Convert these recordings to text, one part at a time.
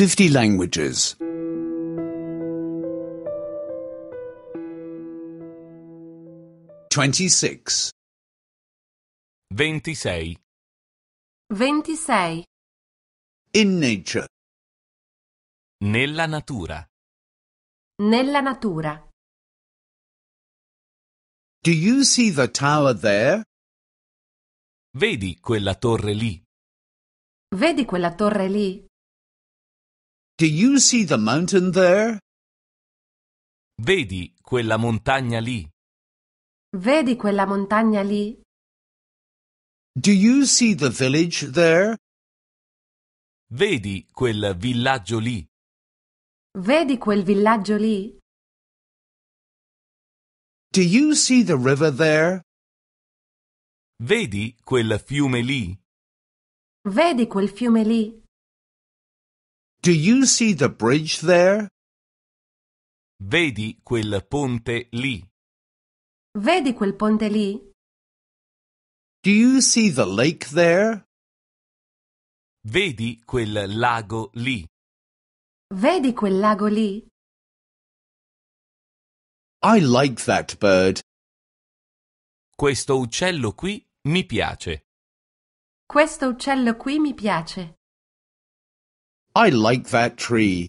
50 languages. 26 26 26 In nature. Nella natura. Nella natura. Do you see the tower there? Vedi quella torre lì? Vedi quella torre lì? Do you see the mountain there? Vedi quella montagna lì? Vedi quella montagna lì? Do you see the village there? Vedi quel villaggio lì? Vedi quel villaggio lì? Do you see the river there? Vedi quel fiume lì? Vedi quel fiume lì? Do you see the bridge there? Vedi quel ponte lì. Vedi quel ponte lì? Do you see the lake there? Vedi quel lago lì. Vedi quel lago lì? I like that bird. Questo uccello qui mi piace. Questo uccello qui mi piace. I like that tree.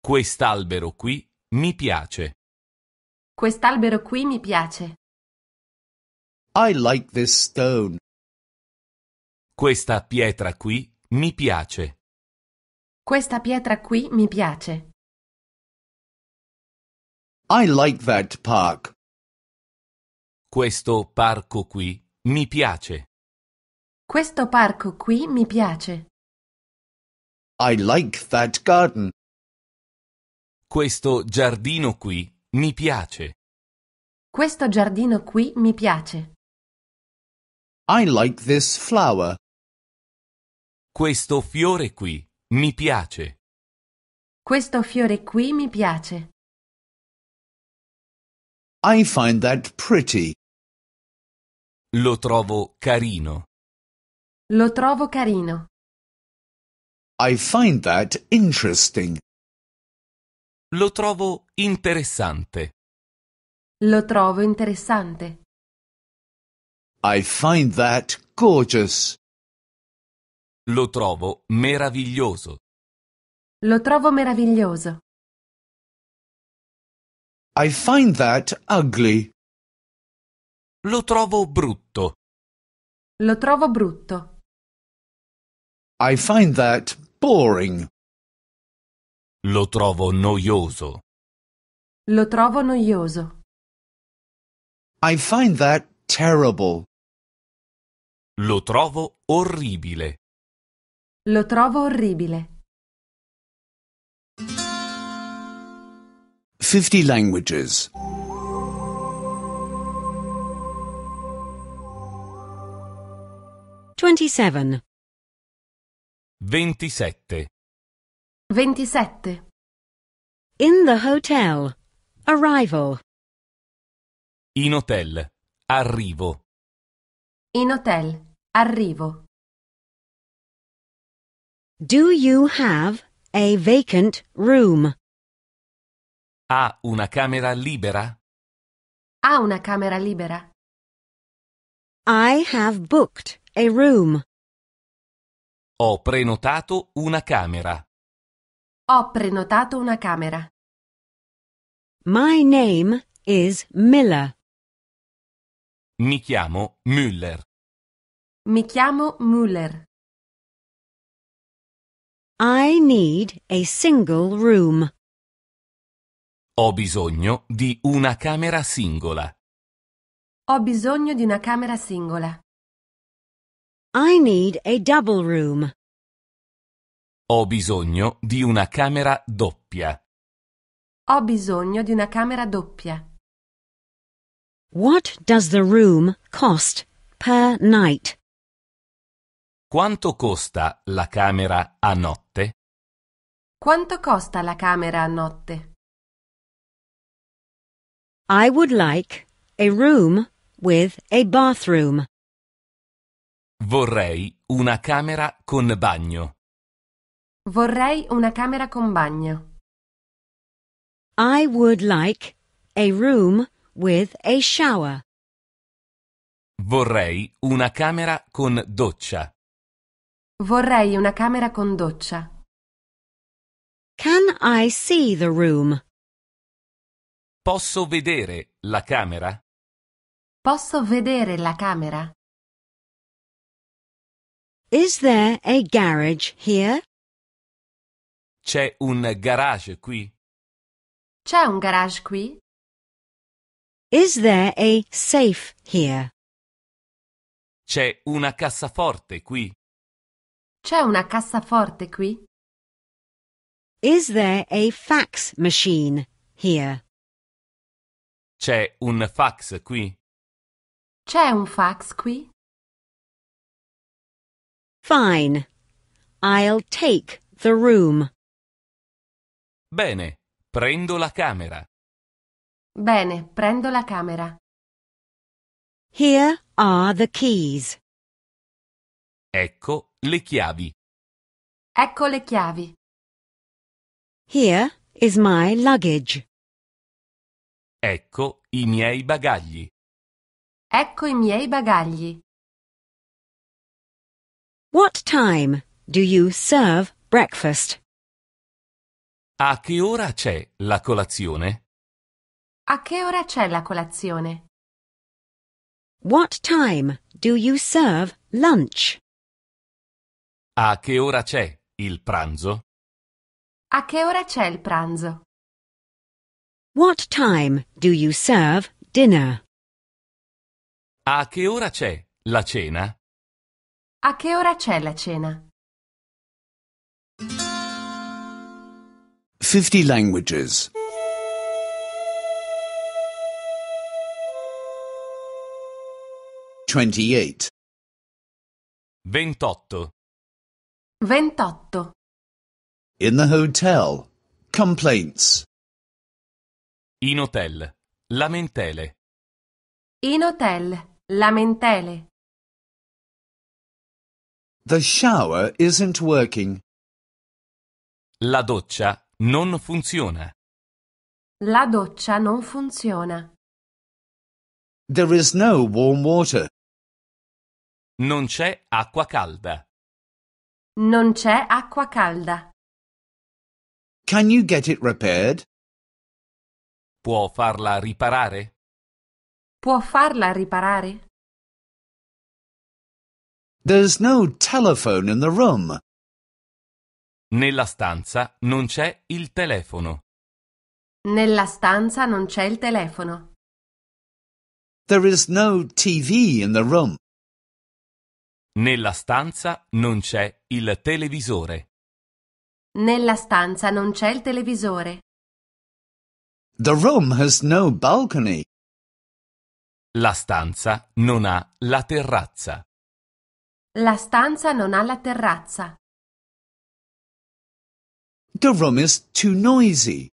Quest'albero qui mi piace. Quest'albero qui mi piace. I like this stone. Questa pietra qui mi piace. Questa pietra qui mi piace. I like that park. Questo parco qui mi piace. Questo parco qui mi piace. I like that garden. Questo giardino qui mi piace. Questo giardino qui mi piace. I like this flower. Questo fiore qui mi piace. Questo fiore qui mi piace. I find that pretty. Lo trovo carino. Lo trovo carino. I find that interesting. Lo trovo interessante. Lo trovo interessante. I find that gorgeous. Lo trovo meraviglioso. Lo trovo meraviglioso. I find that ugly. Lo trovo brutto. Lo trovo brutto. I find that boring. Lo trovo noioso. Lo trovo noioso. I find that terrible. Lo trovo orribile. Lo trovo orribile. 50 languages. 27. 27 27 In the hotel. Arrival. In hotel. Arrivo. In hotel. Arrivo. Do you have a vacant room? Ha una camera libera? Ha una camera libera? I have booked a room. Ho prenotato una camera. Ho prenotato una camera. My name is Miller. Mi chiamo Müller. Mi chiamo Müller. I need a single room. Ho bisogno di una camera singola. Ho bisogno di una camera singola. I need a double room. Ho bisogno di una camera doppia. Ho bisogno di una camera doppia. What does the room cost per night? Quanto costa la camera a notte? Quanto costa la camera a notte? I would like a room with a bathroom. Vorrei una camera con bagno. Vorrei una camera con bagno. I would like a room with a shower. Vorrei una camera con doccia. Vorrei una camera con doccia. Can I see the room? Posso vedere la camera? Posso vedere la camera? Is there a garage here? C'è un garage qui? C'è un garage qui? Is there a safe here? C'è una cassaforte qui? C'è una cassaforte qui? Is there a fax machine here? C'è un fax qui? C'è un fax qui? Fine. I'll take the room. Bene, prendo la camera. Bene, prendo la camera. Here are the keys. Ecco le chiavi. Ecco le chiavi. Here is my luggage. Ecco i miei bagagli. Ecco i miei bagagli. What time do you serve breakfast? A che ora c'è la colazione? A che ora c'è la colazione? What time do you serve lunch? A che ora c'è il pranzo? A che ora c'è il pranzo? What time do you serve dinner? A che ora c'è la cena? A che ora c'è la cena? 50 languages. 28. 28. 28. In the hotel. Complaints. In hotel. Lamentele. In hotel. Lamentele. The shower isn't working. La doccia non funziona. La doccia non funziona. There is no warm water. Non c'è acqua calda. Non c'è acqua calda. Can you get it repaired? Può farla riparare? Può farla riparare? There's no telephone in the room. Nella stanza non c'è il telefono. Nella stanza non c'è il telefono. There is no TV in the room. Nella stanza non c'è il televisore. Nella stanza non c'è il televisore. The room has no balcony. La stanza non ha la terrazza. La stanza non ha la terrazza. The room is too noisy.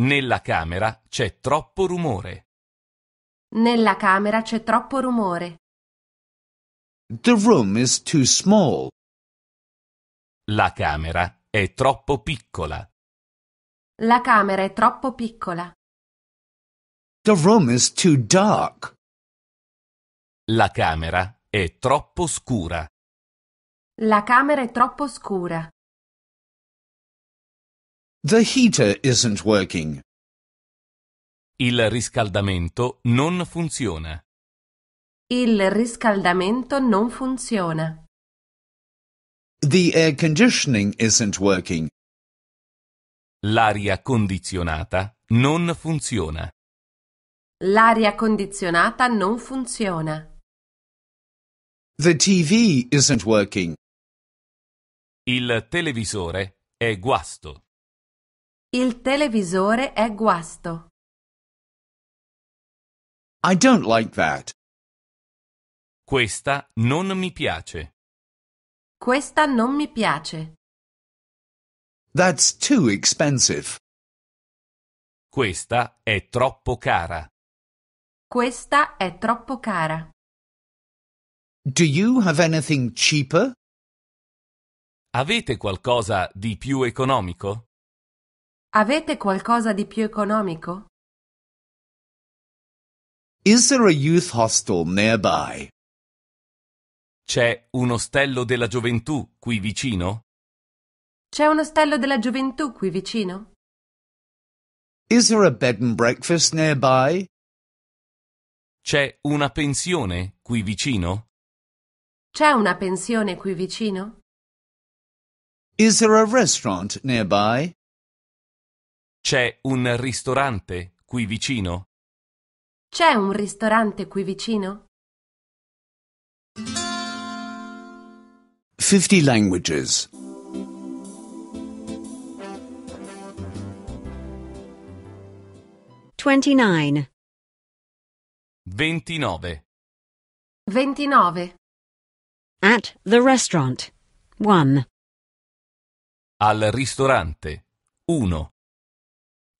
Nella camera c'è troppo rumore. Nella camera c'è troppo rumore. The room is too small. La camera è troppo piccola. La camera è troppo piccola. The room is too dark. La camera è troppo scura. La camera è troppo scura. The heater isn't working. Il riscaldamento non funziona. Il riscaldamento non funziona. The air conditioning isn't working. L'aria condizionata non funziona. L'aria condizionata non funziona. The TV isn't working. Il televisore è guasto. Il televisore è guasto. I don't like that. Questa non mi piace. Questa non mi piace. That's too expensive. Questa è troppo cara. Questa è troppo cara. Do you have anything cheaper? Avete qualcosa di più economico? Avete qualcosa di più economico? Is there a youth hostel nearby? C'è un ostello della gioventù qui vicino? C'è un ostello della gioventù qui vicino? Is there a bed and breakfast nearby? C'è una pensione qui vicino? C'è una pensione qui vicino? Is there a restaurant nearby? C'è un ristorante qui vicino? C'è un ristorante qui vicino? 50 languages. 29 29 29 At the restaurant. 1. Al ristorante. 1.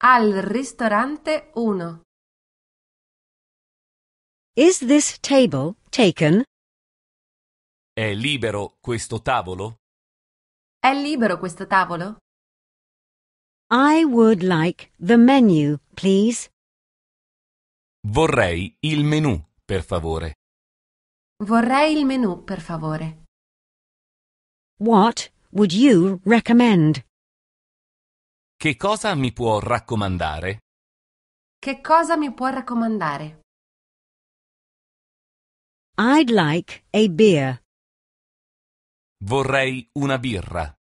Al ristorante 1. Is this table taken? È libero questo tavolo? È libero questo tavolo? I would like the menu, please. Vorrei il menu, per favore. Vorrei il menù, per favore. What would you recommend? Che cosa mi può raccomandare? Che cosa mi può raccomandare? I'd like a beer. Vorrei una birra.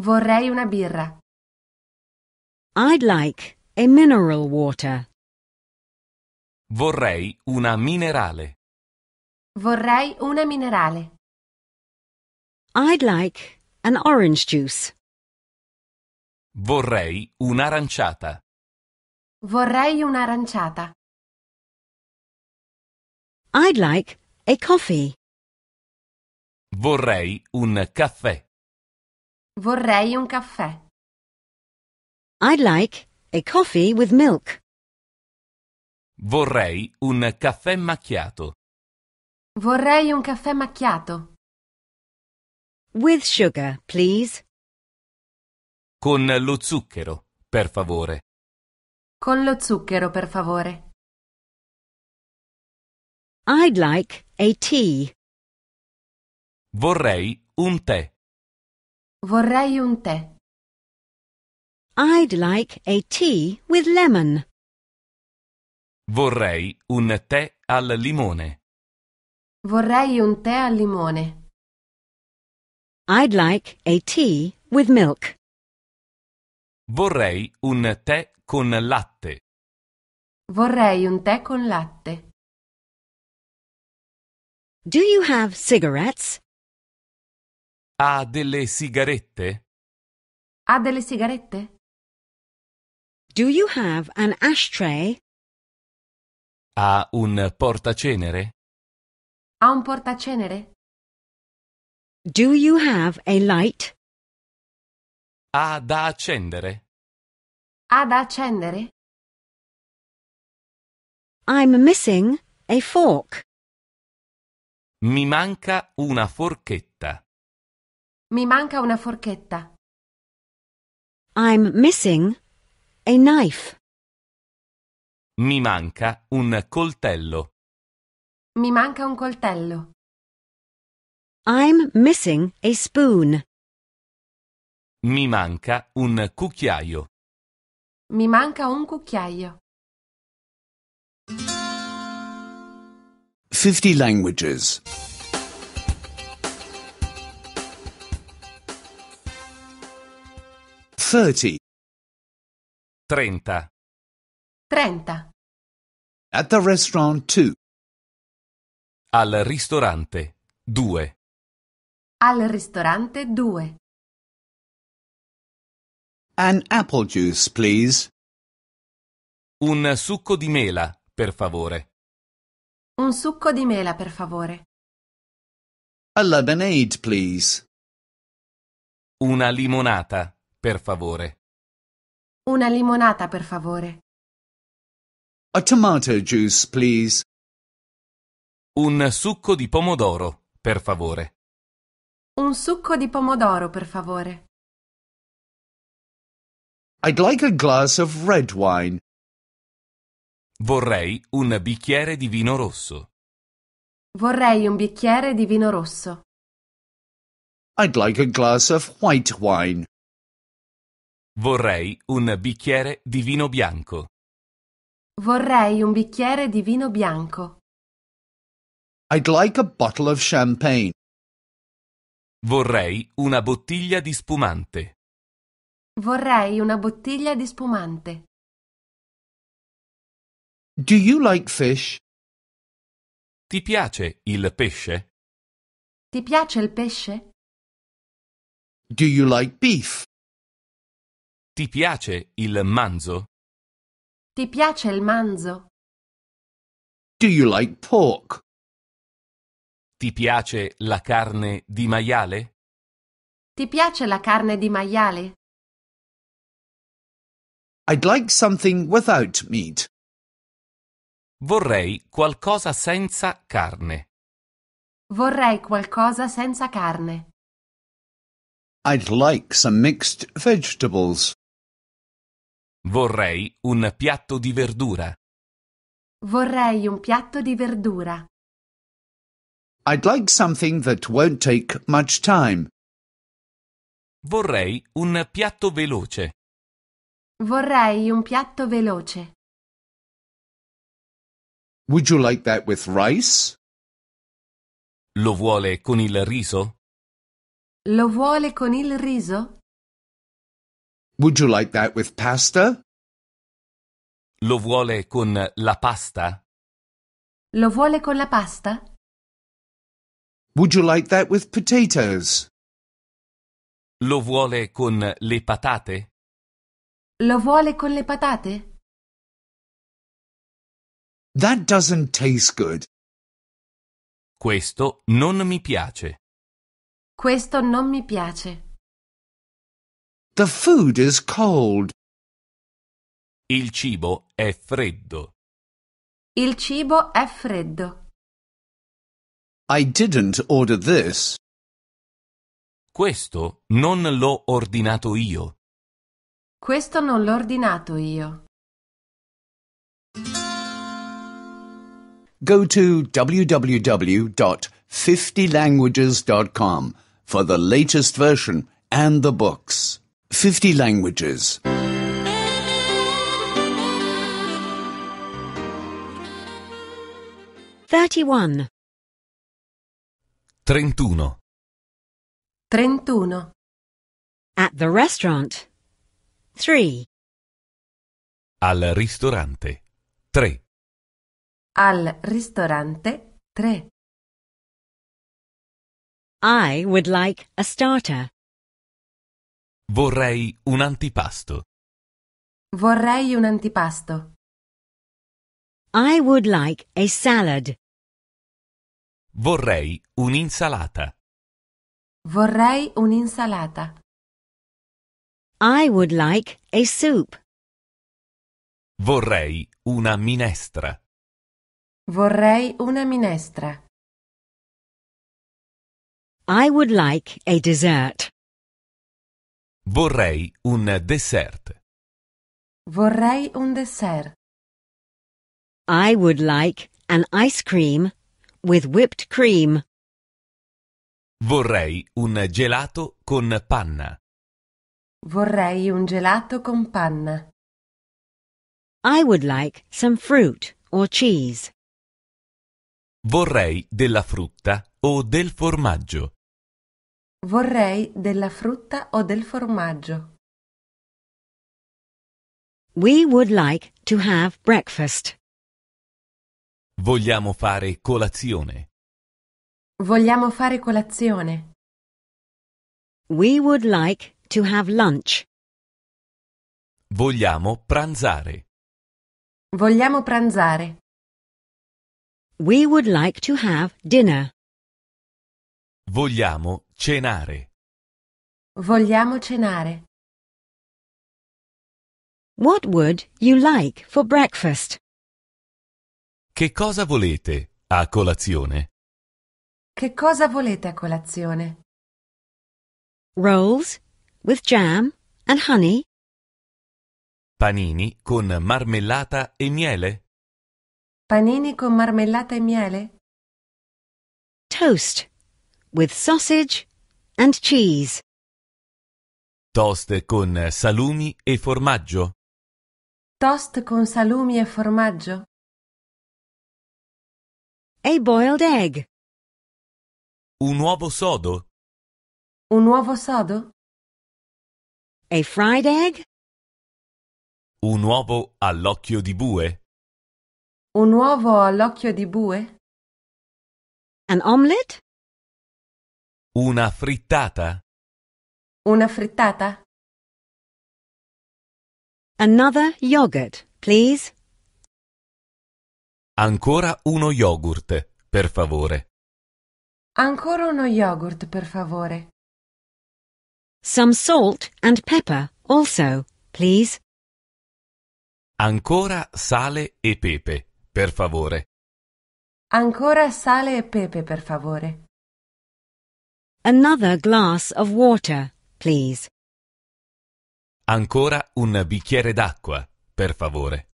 Vorrei una birra. I'd like a mineral water. Vorrei una minerale. Vorrei una minerale. I'd like an orange juice. Vorrei un'aranciata. Vorrei un'aranciata. I'd like a coffee. Vorrei un caffè. Vorrei un caffè. I'd like a coffee with milk. Vorrei un caffè macchiato. Vorrei un caffè macchiato. With sugar, please. Con lo zucchero, per favore. Con lo zucchero, per favore. I'd like a tea. Vorrei un tè. Vorrei un tè. I'd like a tea with lemon. Vorrei un tè al limone. Vorrei un tè al limone. I'd like a tea with milk. Vorrei un tè con latte. Vorrei un tè con latte. Do you have cigarettes? Ha delle sigarette? Ha delle sigarette? Do you have an ashtray? Ha un portacenere? Ha un portacenere? Do you have a light? Ha da accendere. Ha da accendere? I'm missing a fork. Mi manca una forchetta. Mi manca una forchetta. I'm missing a knife. Mi manca un coltello. Mi manca un coltello. I'm missing a spoon. Mi manca un cucchiaio. Mi manca un cucchiaio. 50 languages. 30. 30. 30. At the restaurant too. Al ristorante 2. Al ristorante 2. An apple juice, please. Un succo di mela, per favore. Un succo di mela, per favore. A lemonade, please. Una limonata, per favore. Una limonata, per favore. A tomato juice, please. Un succo di pomodoro, per favore. Un succo di pomodoro, per favore. I'd like a glass of red wine. Vorrei un bicchiere di vino rosso. Vorrei un bicchiere di vino rosso. I'd like a glass of white wine. Vorrei un bicchiere di vino bianco. Vorrei un bicchiere di vino bianco. I'd like a bottle of champagne. Vorrei una bottiglia di spumante. Vorrei una bottiglia di spumante. Do you like fish? Ti piace il pesce? Ti piace il pesce? Do you like beef? Ti piace il manzo? Ti piace il manzo? Do you like pork? Ti piace la carne di maiale? Ti piace la carne di maiale? I'd like something without meat. Vorrei qualcosa senza carne. Vorrei qualcosa senza carne. I'd like some mixed vegetables. Vorrei un piatto di verdura. Vorrei un piatto di verdura. I'd like something that won't take much time. Vorrei un piatto veloce. Vorrei un piatto veloce. Would you like that with rice? Lo vuole con il riso? Lo vuole con il riso? Would you like that with pasta? Lo vuole con la pasta? Lo vuole con la pasta? Would you like that with potatoes? Lo vuole con le patate? Lo vuole con le patate? That doesn't taste good. Questo non mi piace. Questo non mi piace. The food is cold. Il cibo è freddo. Il cibo è freddo. I didn't order this. Questo non l'ho ordinato io. Questo non l'ho ordinato io. Go to www.50languages.com for the latest version and the books. 50 Languages. Thirty-one. 31 31 At the restaurant 3 Al ristorante 3 Al ristorante 3 I would like a starter Vorrei un antipasto Vorrei un antipasto I would like a salad Vorrei un'insalata. Vorrei un'insalata. I would like a soup. Vorrei una minestra. Vorrei una minestra. I would like a dessert. Vorrei un dessert. Vorrei un dessert. I would like an ice cream with whipped cream. Vorrei un gelato con panna. Vorrei un gelato con panna. I would like some fruit or cheese. Vorrei della frutta o del formaggio. Vorrei della frutta o del formaggio. We would like to have breakfast. Vogliamo fare colazione. Vogliamo fare colazione. We would like to have lunch. Vogliamo pranzare. Vogliamo pranzare. We would like to have dinner. Vogliamo cenare. Vogliamo cenare. What would you like for breakfast? Che cosa volete a colazione? Che cosa volete a colazione? Rolls with jam and honey. Panini con marmellata e miele. Panini con marmellata e miele. Toast with sausage and cheese. Toast con salumi e formaggio. Toast con salumi e formaggio. A boiled egg. Un uovo sodo. Un uovo sodo? A fried egg? Un uovo all'occhio di bue. Un uovo all'occhio di bue? An omelette? Una frittata. Una frittata? Another yogurt, please. Ancora uno yogurt, per favore. Ancora uno yogurt, per favore. Some salt and pepper also, please. Ancora sale e pepe, per favore. Ancora sale e pepe, per favore. Another glass of water, please. Ancora un bicchiere d'acqua, per favore.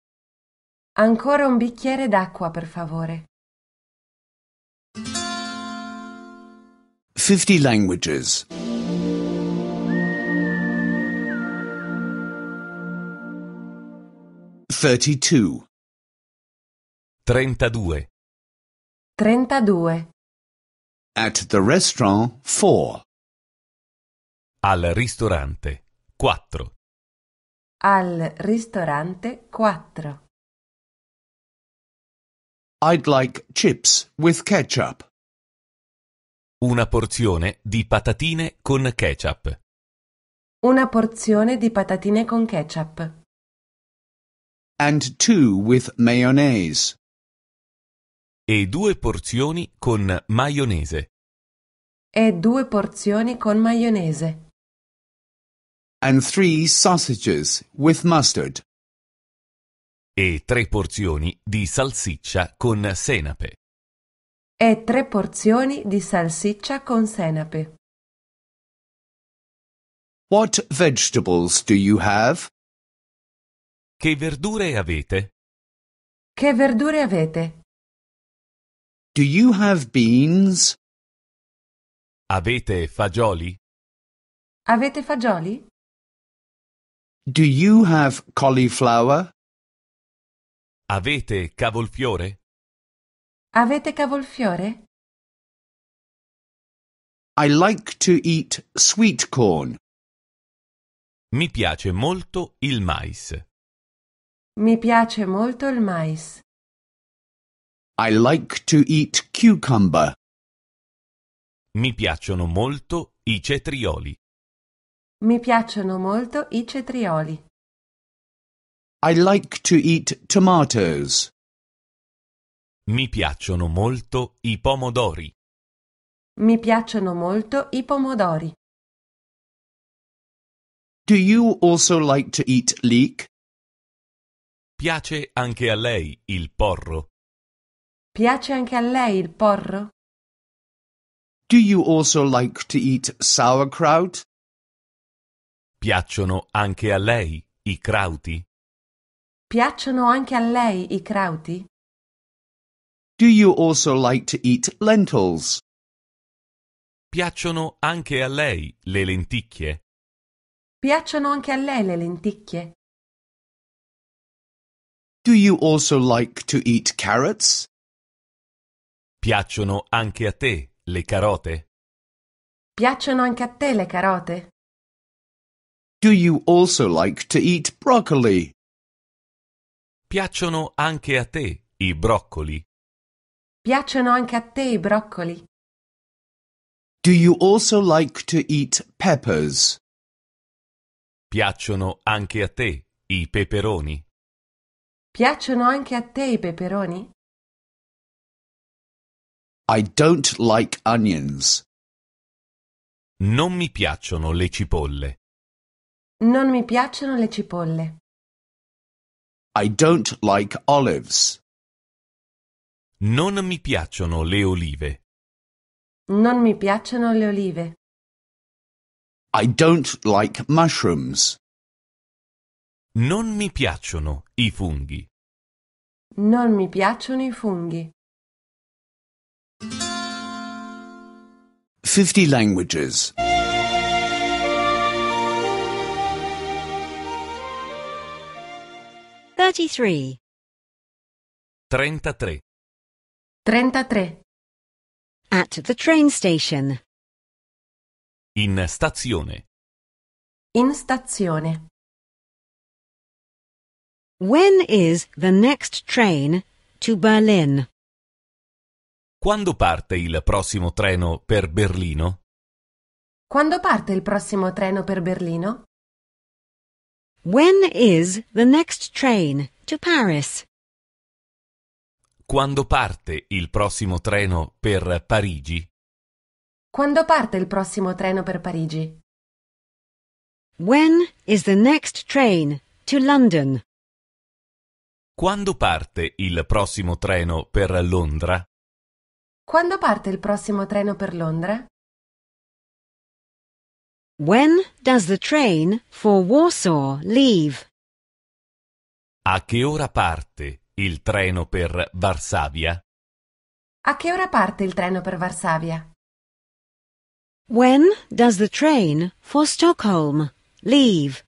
Ancora un bicchiere d'acqua, per favore. 50 languages. 32 32 At the restaurant 4 Al ristorante 4 Al ristorante 4 I'd like chips with ketchup. Una porzione di patatine con ketchup. Una porzione di patatine con ketchup. And two with mayonnaise. E due porzioni con maionese. E due porzioni con maionese. And three sausages with mustard e tre porzioni di salsiccia con senape. E tre porzioni di salsiccia con senape. What vegetables do you have? Che verdure avete? Che verdure avete? Do you have beans? Avete fagioli? Avete fagioli? Do you have cauliflower? Avete cavolfiore? Avete cavolfiore? I like to eat sweet corn. Mi piace molto il mais. Mi piace molto il mais. I like to eat cucumber. Mi piacciono molto i cetrioli. Mi piacciono molto i cetrioli. I like to eat tomatoes. Mi piacciono molto i pomodori. Mi piacciono molto i pomodori. Do you also like to eat leek? Piace anche a lei il porro. Piace anche a lei il porro? Do you also like to eat sauerkraut? Piacciono anche a lei i crauti. Piacciono anche a lei i crauti? Do you also like to eat lentils? Piacciono anche a lei le lenticchie? Piacciono anche a lei le lenticchie? Do you also like to eat carrots? Piacciono anche a te le carote? Piacciono anche a te le carote? Do you also like to eat broccoli? Piacciono anche a te i broccoli? Piacciono anche a te i broccoli? Do you also like to eat peppers? Piacciono anche a te i peperoni? Piacciono anche a te i peperoni? I don't like onions. Non mi piacciono le cipolle. Non mi piacciono le cipolle. I don't like olives. Non mi piacciono le olive. Non mi piacciono le olive. I don't like mushrooms. Non mi piacciono i funghi. Non mi piacciono i funghi. 50 languages. 33 33 33 At the train station In stazione In stazione When is the next train to Berlin? Quando parte il prossimo treno per Berlino? Quando parte il prossimo treno per Berlino? When is the next train to Paris? Quando parte il prossimo treno per Parigi? Quando parte il prossimo treno per Parigi? When is the next train to London? Quando parte il prossimo treno per Londra? Quando parte il prossimo treno per Londra? When does the train for Warsaw leave? A che ora parte il treno per Varsavia? A che ora parte il treno per Varsavia? When does the train for Stockholm leave?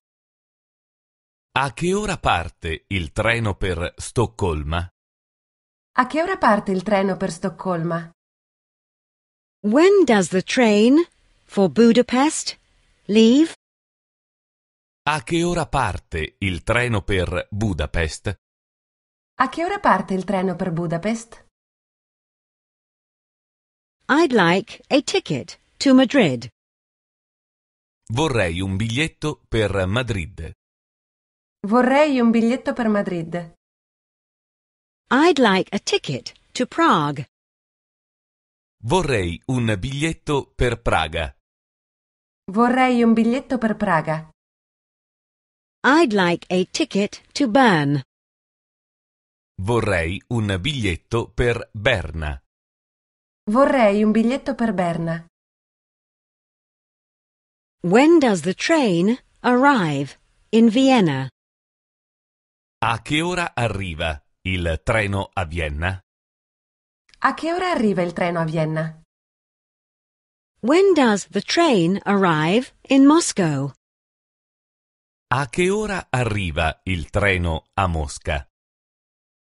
A che ora parte il treno per Stoccolma? A che ora parte il treno per Stoccolma? When does the train for Budapest Leave. A che ora parte il treno per Budapest? A che ora parte il treno per Budapest? I'd like a ticket to Madrid. Vorrei un biglietto per Madrid. Vorrei un biglietto per Madrid. I'd like a ticket to Prague. Vorrei un biglietto per Praga. Vorrei un biglietto per Praga. I'd like a ticket to Bern. Vorrei un biglietto per Berna. Vorrei un biglietto per Berna. When does the train arrive in Vienna? A che ora arriva il treno a Vienna? A che ora arriva il treno a Vienna? When does the train arrive in Moscow? A che ora arriva il treno a Mosca?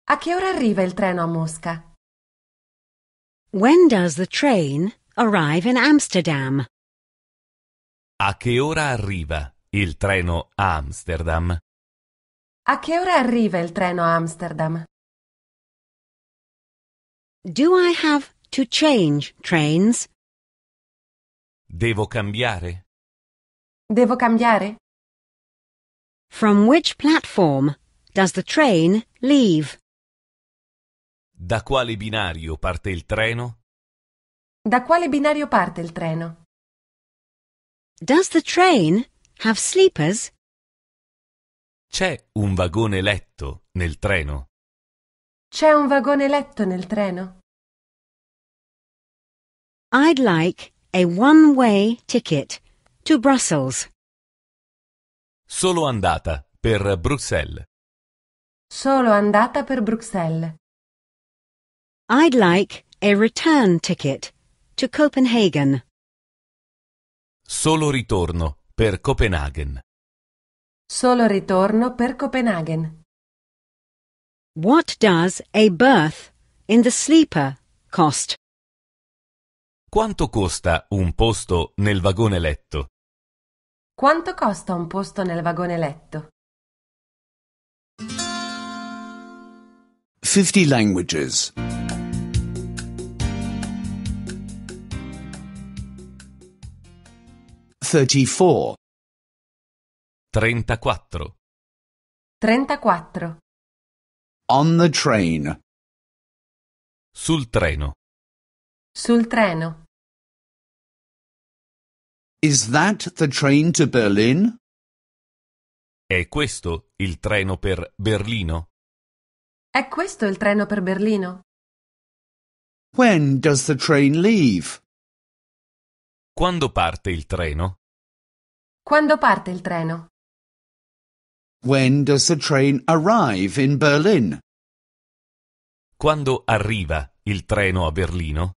A che ora arriva il treno a Mosca? When does the train arrive in Amsterdam? A che ora arriva il treno a Amsterdam? A che ora arriva il treno a Amsterdam? Do I have to change trains? Devo cambiare? Devo cambiare? From which platform does the train leave? Da quale binario parte il treno? Da quale binario parte il treno? Does the train have sleepers? C'è un vagone letto nel treno? C'è un vagone letto nel treno? I'd like a one-way ticket to Brussels. Solo andata per Bruxelles. Solo andata per Bruxelles. I'd like a return ticket to Copenhagen. Solo ritorno per Copenaghen. Solo ritorno per Copenaghen. What does a berth in the sleeper cost? Quanto costa un posto nel vagone letto? Quanto costa un posto nel vagone letto? 50 languages. 34 34 34 On the train. Sul treno. Sul treno. Is that the train to Berlin? È questo il treno per Berlino? È questo il treno per Berlino? When does the train leave? Quando parte il treno? Quando parte il treno? When does the train arrive in Berlin? Quando arriva il treno a Berlino?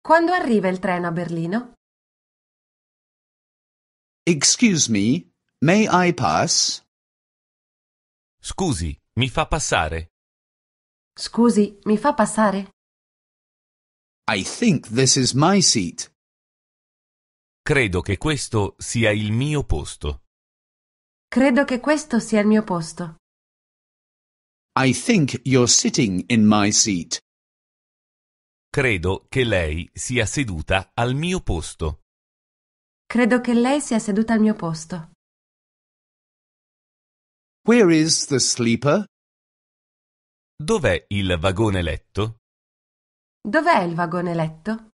Quando arriva il treno a Berlino? Excuse me, may I pass? Scusi, mi fa passare. Scusi, mi fa passare? I think this is my seat. Credo che questo sia il mio posto. Credo che questo sia il mio posto. I think you're sitting in my seat. Credo che lei sia seduta al mio posto. Credo che lei sia seduta al mio posto. Where is the sleeper? Dov'è il vagone letto? Dov'è il vagone letto?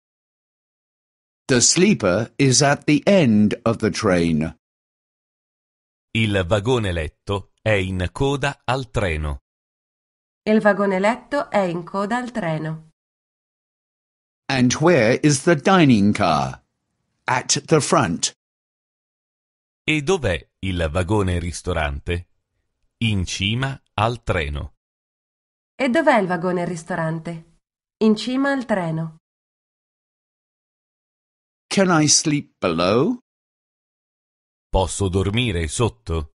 The sleeper is at the end of the train. Il vagone letto è in coda al treno. Il vagone letto è in coda al treno. And where is the dining car? at the front. E dov'è il vagone ristorante? In cima al treno. E dov'è il vagone ristorante? In cima al treno. Can I sleep below? Posso dormire sotto?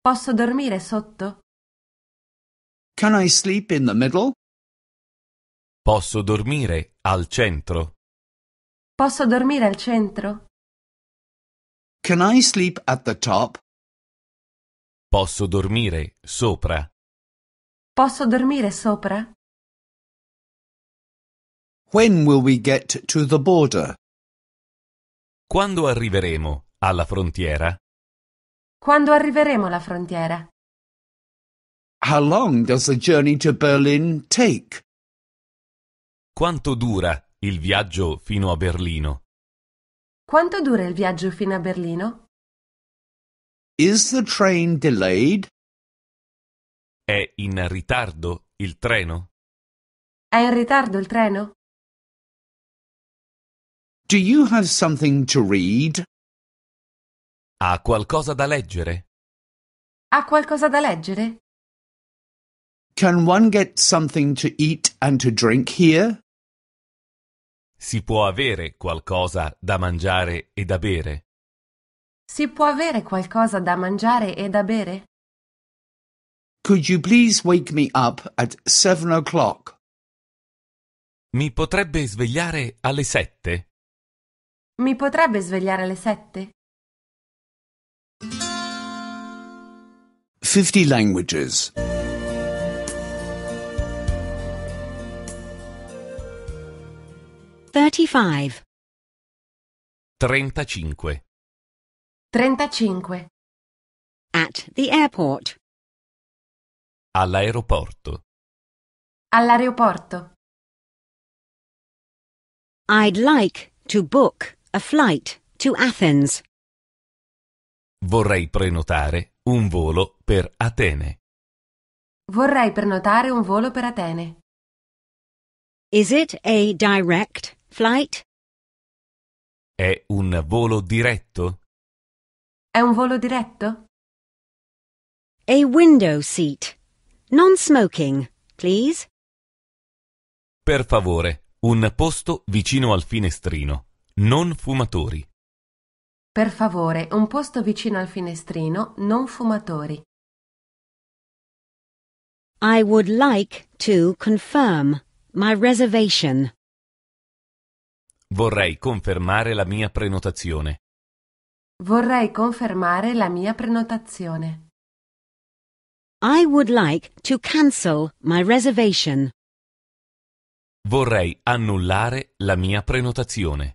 Posso dormire sotto? Can I sleep in the middle? Posso dormire al centro? Posso dormire al centro? Can I sleep at the top? Posso dormire sopra? Posso dormire sopra? When will we get to the border? Quando arriveremo alla frontiera? Quando arriveremo alla frontiera? How long does the journey to Berlin take? Quanto dura il viaggio fino a Berlino. Quanto dura il viaggio fino a Berlino? Is the train delayed? È in ritardo il treno? È in ritardo il treno? Do you have something to read? Ha qualcosa da leggere? Ha qualcosa da leggere? Can one get something to eat and to drink here? Si può avere qualcosa da mangiare e da bere? Si può avere qualcosa da mangiare e da bere? Could you please wake me up at seven o'clock? Mi potrebbe svegliare alle sette? Mi potrebbe svegliare alle sette? 50 languages. 35 35 35 At the airport All'aeroporto All'aeroporto I'd like to book a flight to Athens Vorrei prenotare un volo per Atene Vorrei prenotare un volo per Atene Is it a direct Flight? È un volo diretto? È un volo diretto? A window seat. Non-smoking, please. Per favore, un posto vicino al finestrino. Non fumatori. Per favore, un posto vicino al finestrino, non fumatori. I would like to confirm my reservation. Vorrei confermare la mia prenotazione. Vorrei confermare la mia prenotazione. I would like to cancel my reservation. Vorrei annullare la mia prenotazione.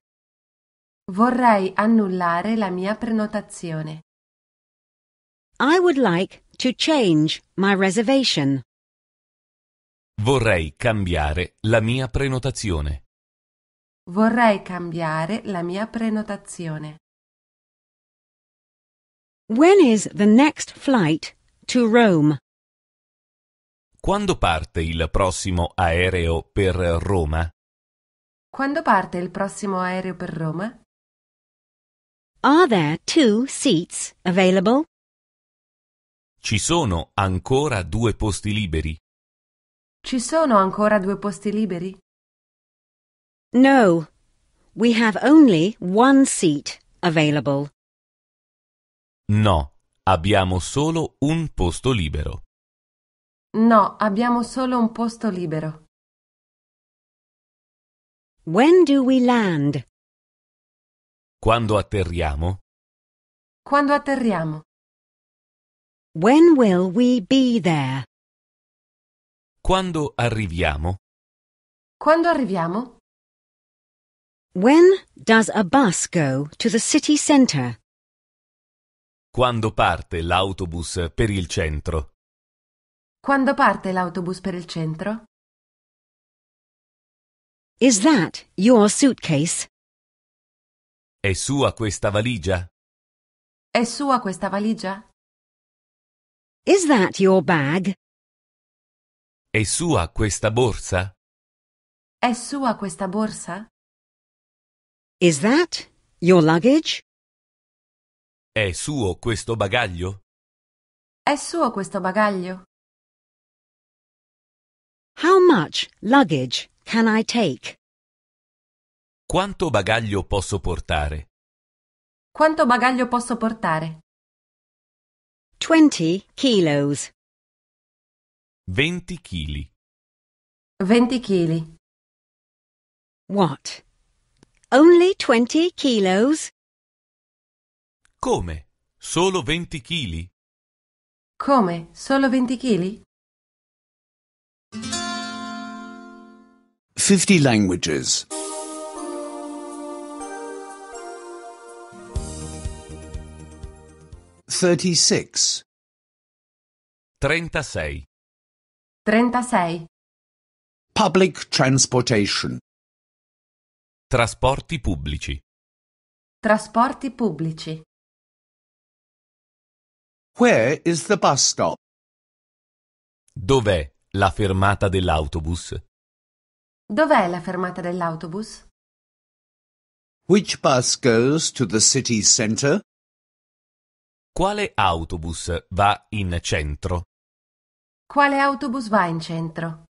Vorrei annullare la mia prenotazione. I would like to change my reservation. Vorrei cambiare la mia prenotazione. Vorrei cambiare la mia prenotazione. When is the next flight to Rome? Quando parte il prossimo aereo per Roma? Quando parte il prossimo aereo per Roma? Are there two seats available? Ci sono ancora due posti liberi. Ci sono ancora due posti liberi? No, we have only one seat available. No, abbiamo solo un posto libero. No, abbiamo solo un posto libero. When do we land? Quando atterriamo? Quando atterriamo? When will we be there? Quando arriviamo? Quando arriviamo? When does a bus go to the city center? Quando parte l'autobus per il centro? Quando parte l'autobus per il centro? Is that your suitcase? È sua questa valigia? È sua questa valigia? Is that your bag? È sua questa borsa? È sua questa borsa? Is that your luggage? È suo questo bagaglio? È suo questo bagaglio? How much luggage can I take? Quanto bagaglio posso portare? Quanto bagaglio posso portare? 20 kilos. 20 kg. 20 kg. What? Only 20 kilos? Come? Solo 20 chili. Come? Solo 20 chili. 50 languages. 36 36 36 Public transportation Trasporti pubblici Trasporti pubblici Where is the bus stop? Dov'è la fermata dell'autobus? Dov'è la fermata dell'autobus? Which bus goes to the city center? Quale autobus va in centro? Quale autobus va in centro?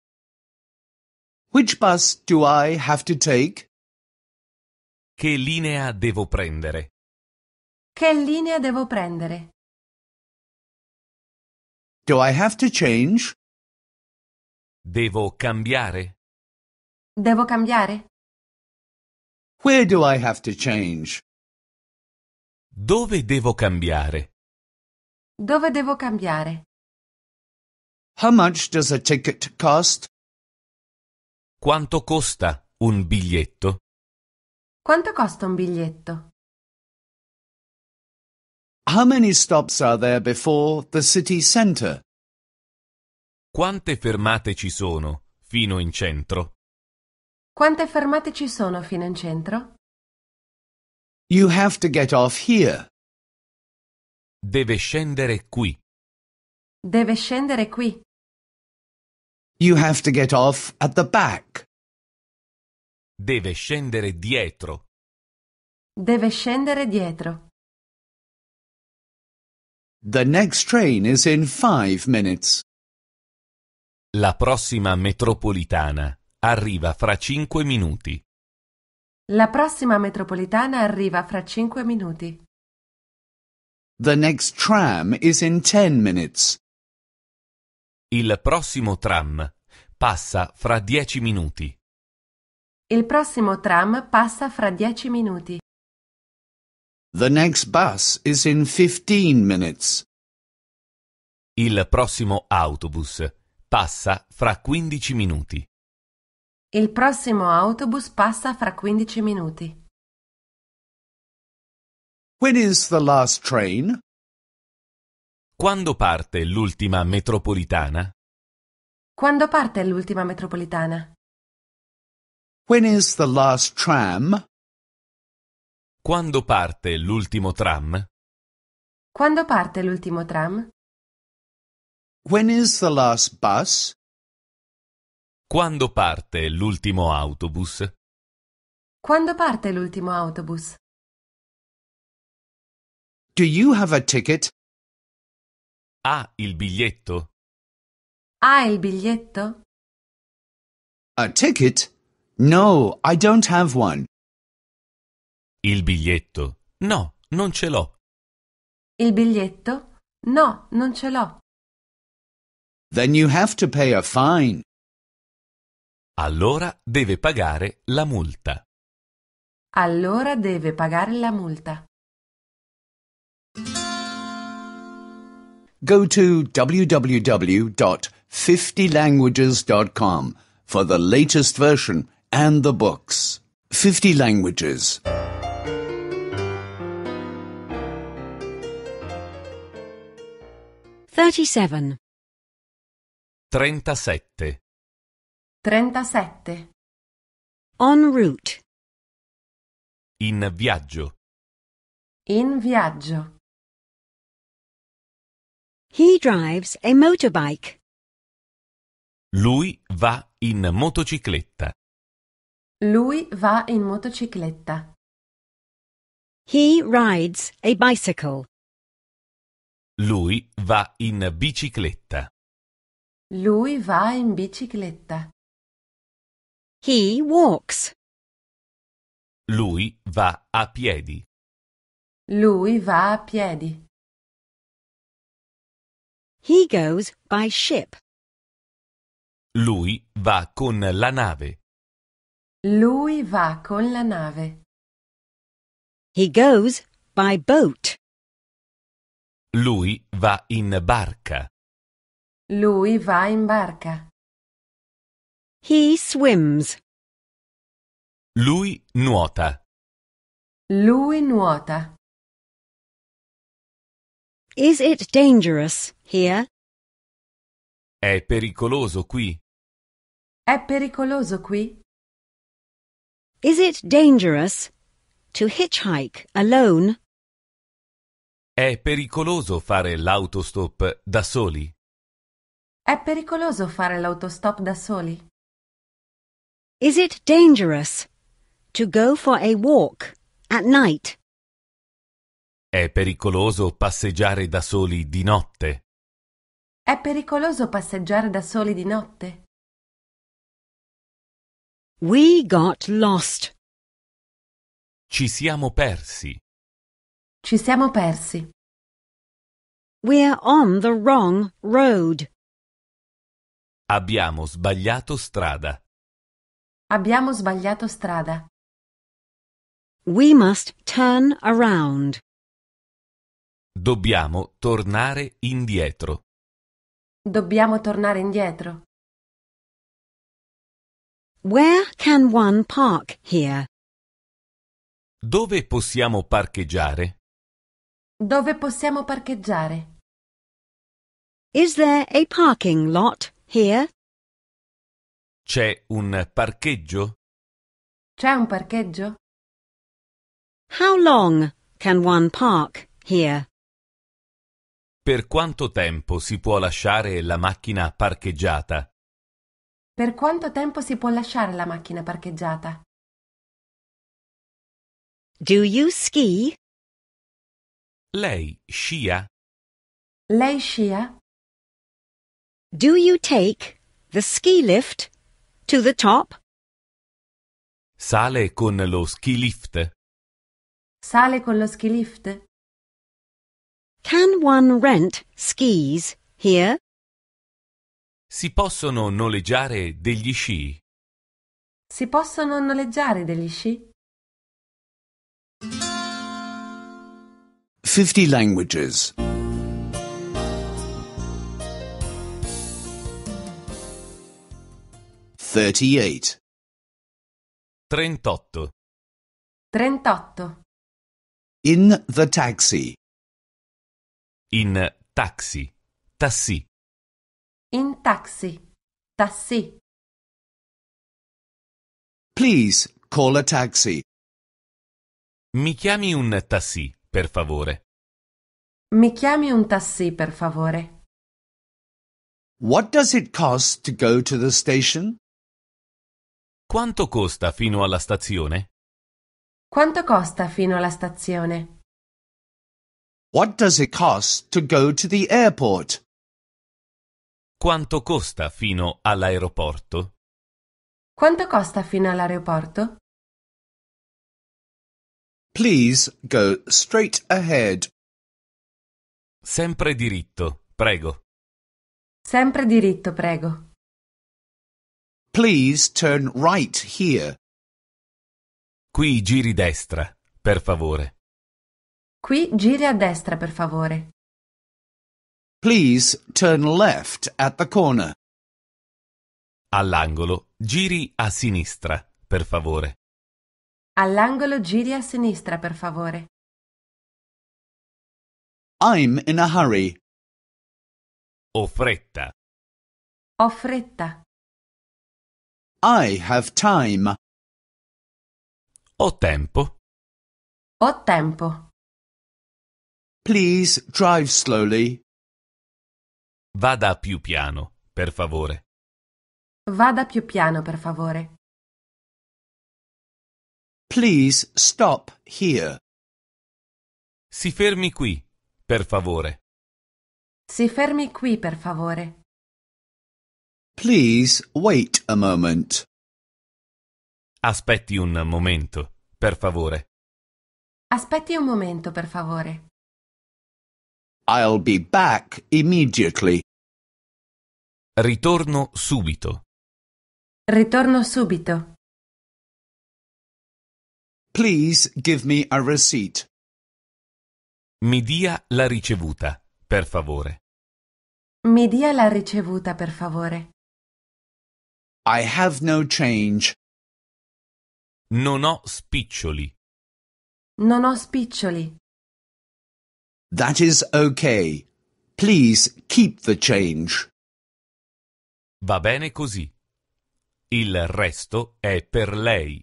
Which bus do I have to take? Che linea devo prendere? Che linea devo prendere? Do I have to change? Devo cambiare? Devo cambiare? Where do I have to change? Dove devo cambiare? Dove devo cambiare? How much does a ticket cost? Quanto costa un biglietto? Quanto costa un biglietto? How many stops are there before the city center? Quante fermate ci sono fino in centro? Quante fermate ci sono fino in centro? You have to get off here. Deve scendere qui. Deve scendere qui. You have to get off at the back. Deve scendere dietro. Deve scendere dietro. The next train is in five minutes. La prossima metropolitana arriva fra cinque minuti. La prossima metropolitana arriva fra cinque minuti. The next tram is in ten minutes. Il prossimo tram passa fra dieci minuti. Il prossimo tram passa fra dieci minuti. The next bus is in 15 minutes. Il prossimo autobus passa fra 15 minuti. Il prossimo autobus passa fra 15 minuti. When is the last train? Quando parte l'ultima metropolitana? Quando parte l'ultima metropolitana? When is the last tram? Quando parte l'ultimo tram? Quando parte l'ultimo tram? When is the last bus? Quando parte l'ultimo autobus? Quando parte l'ultimo autobus? Do you have a ticket? Ha il biglietto? Ha il biglietto? A ticket No, I don't have one. Il biglietto. No, non ce l'ho. Il biglietto? No, non ce l'ho. Then you have to pay a fine. Allora deve pagare la multa. Allora deve pagare la multa. Go to www.50languages.com for the latest version and the books. 50 languages. Thirty-seven. 37 Trentasette. En route. In viaggio. In viaggio. He drives a motorbike. Lui va in motocicletta. Lui va in motocicletta. He rides a bicycle. Lui va in bicicletta. Lui va in bicicletta. He walks. Lui va a piedi. Lui va a piedi. He goes by ship. Lui va con la nave. Lui va con la nave. He goes by boat. Lui va in barca. Lui va in barca. He swims. Lui nuota. Lui nuota. Is it dangerous here? È pericoloso qui. È pericoloso qui? Is it dangerous to hitchhike alone? È pericoloso fare l'autostop da soli? È pericoloso fare l'autostop da soli? Is it dangerous to go for a walk at night? È pericoloso passeggiare da soli di notte? È pericoloso passeggiare da soli di notte? We got lost. Ci siamo persi. Ci siamo persi. We're on the wrong road. Abbiamo sbagliato strada. Abbiamo sbagliato strada. We must turn around. Dobbiamo tornare indietro. Dobbiamo tornare indietro. Where can one park here? Dove possiamo parcheggiare? Dove possiamo parcheggiare? Is there a parking lot here? C'è un parcheggio? C'è un parcheggio? How long can one park here? Per quanto tempo si può lasciare la macchina parcheggiata? Per quanto tempo si può lasciare la macchina parcheggiata? Do you ski? Lei scia? Lei scia? Do you take the ski lift to the top? Sale con lo ski lift? Sale con lo ski lift? Can one rent skis here? Si possono noleggiare degli sci? Si possono noleggiare degli sci? 50 languages. 38 38 38 In the taxi. In taxi. Tassi. In taxi. Taxi. Please call a taxi. Mi chiami un taxi, per favore. Mi chiami un taxi, per favore. What does it cost to go to the station? Quanto costa fino alla stazione? Quanto costa fino alla stazione? What does it cost to go to the airport? Quanto costa fino all'aeroporto? Quanto costa fino all'aeroporto? Please go straight ahead. Sempre diritto, prego. Sempre diritto, prego. Please turn right here. Qui giri destra, per favore. Qui giri a destra, per favore. Please turn left at the corner. All'angolo, giri a sinistra, per favore. All'angolo giri a sinistra, per favore. I'm in a hurry. Ho fretta. Ho fretta. I have time. Ho tempo. Ho tempo. Please drive slowly. Vada più piano, per favore. Vada più piano, per favore. Please stop here. Si fermi qui, per favore. Si fermi qui, per favore. Please wait a moment. Aspetti un momento, per favore. Aspetti un momento, per favore. I'll be back immediately. Ritorno subito. Ritorno subito. Please give me a receipt. Mi dia la ricevuta, per favore. Mi dia la ricevuta, per favore. I have no change. Non ho spiccioli. Non ho spiccioli. That is okay. Please keep the change. Va bene così. Il resto è per lei.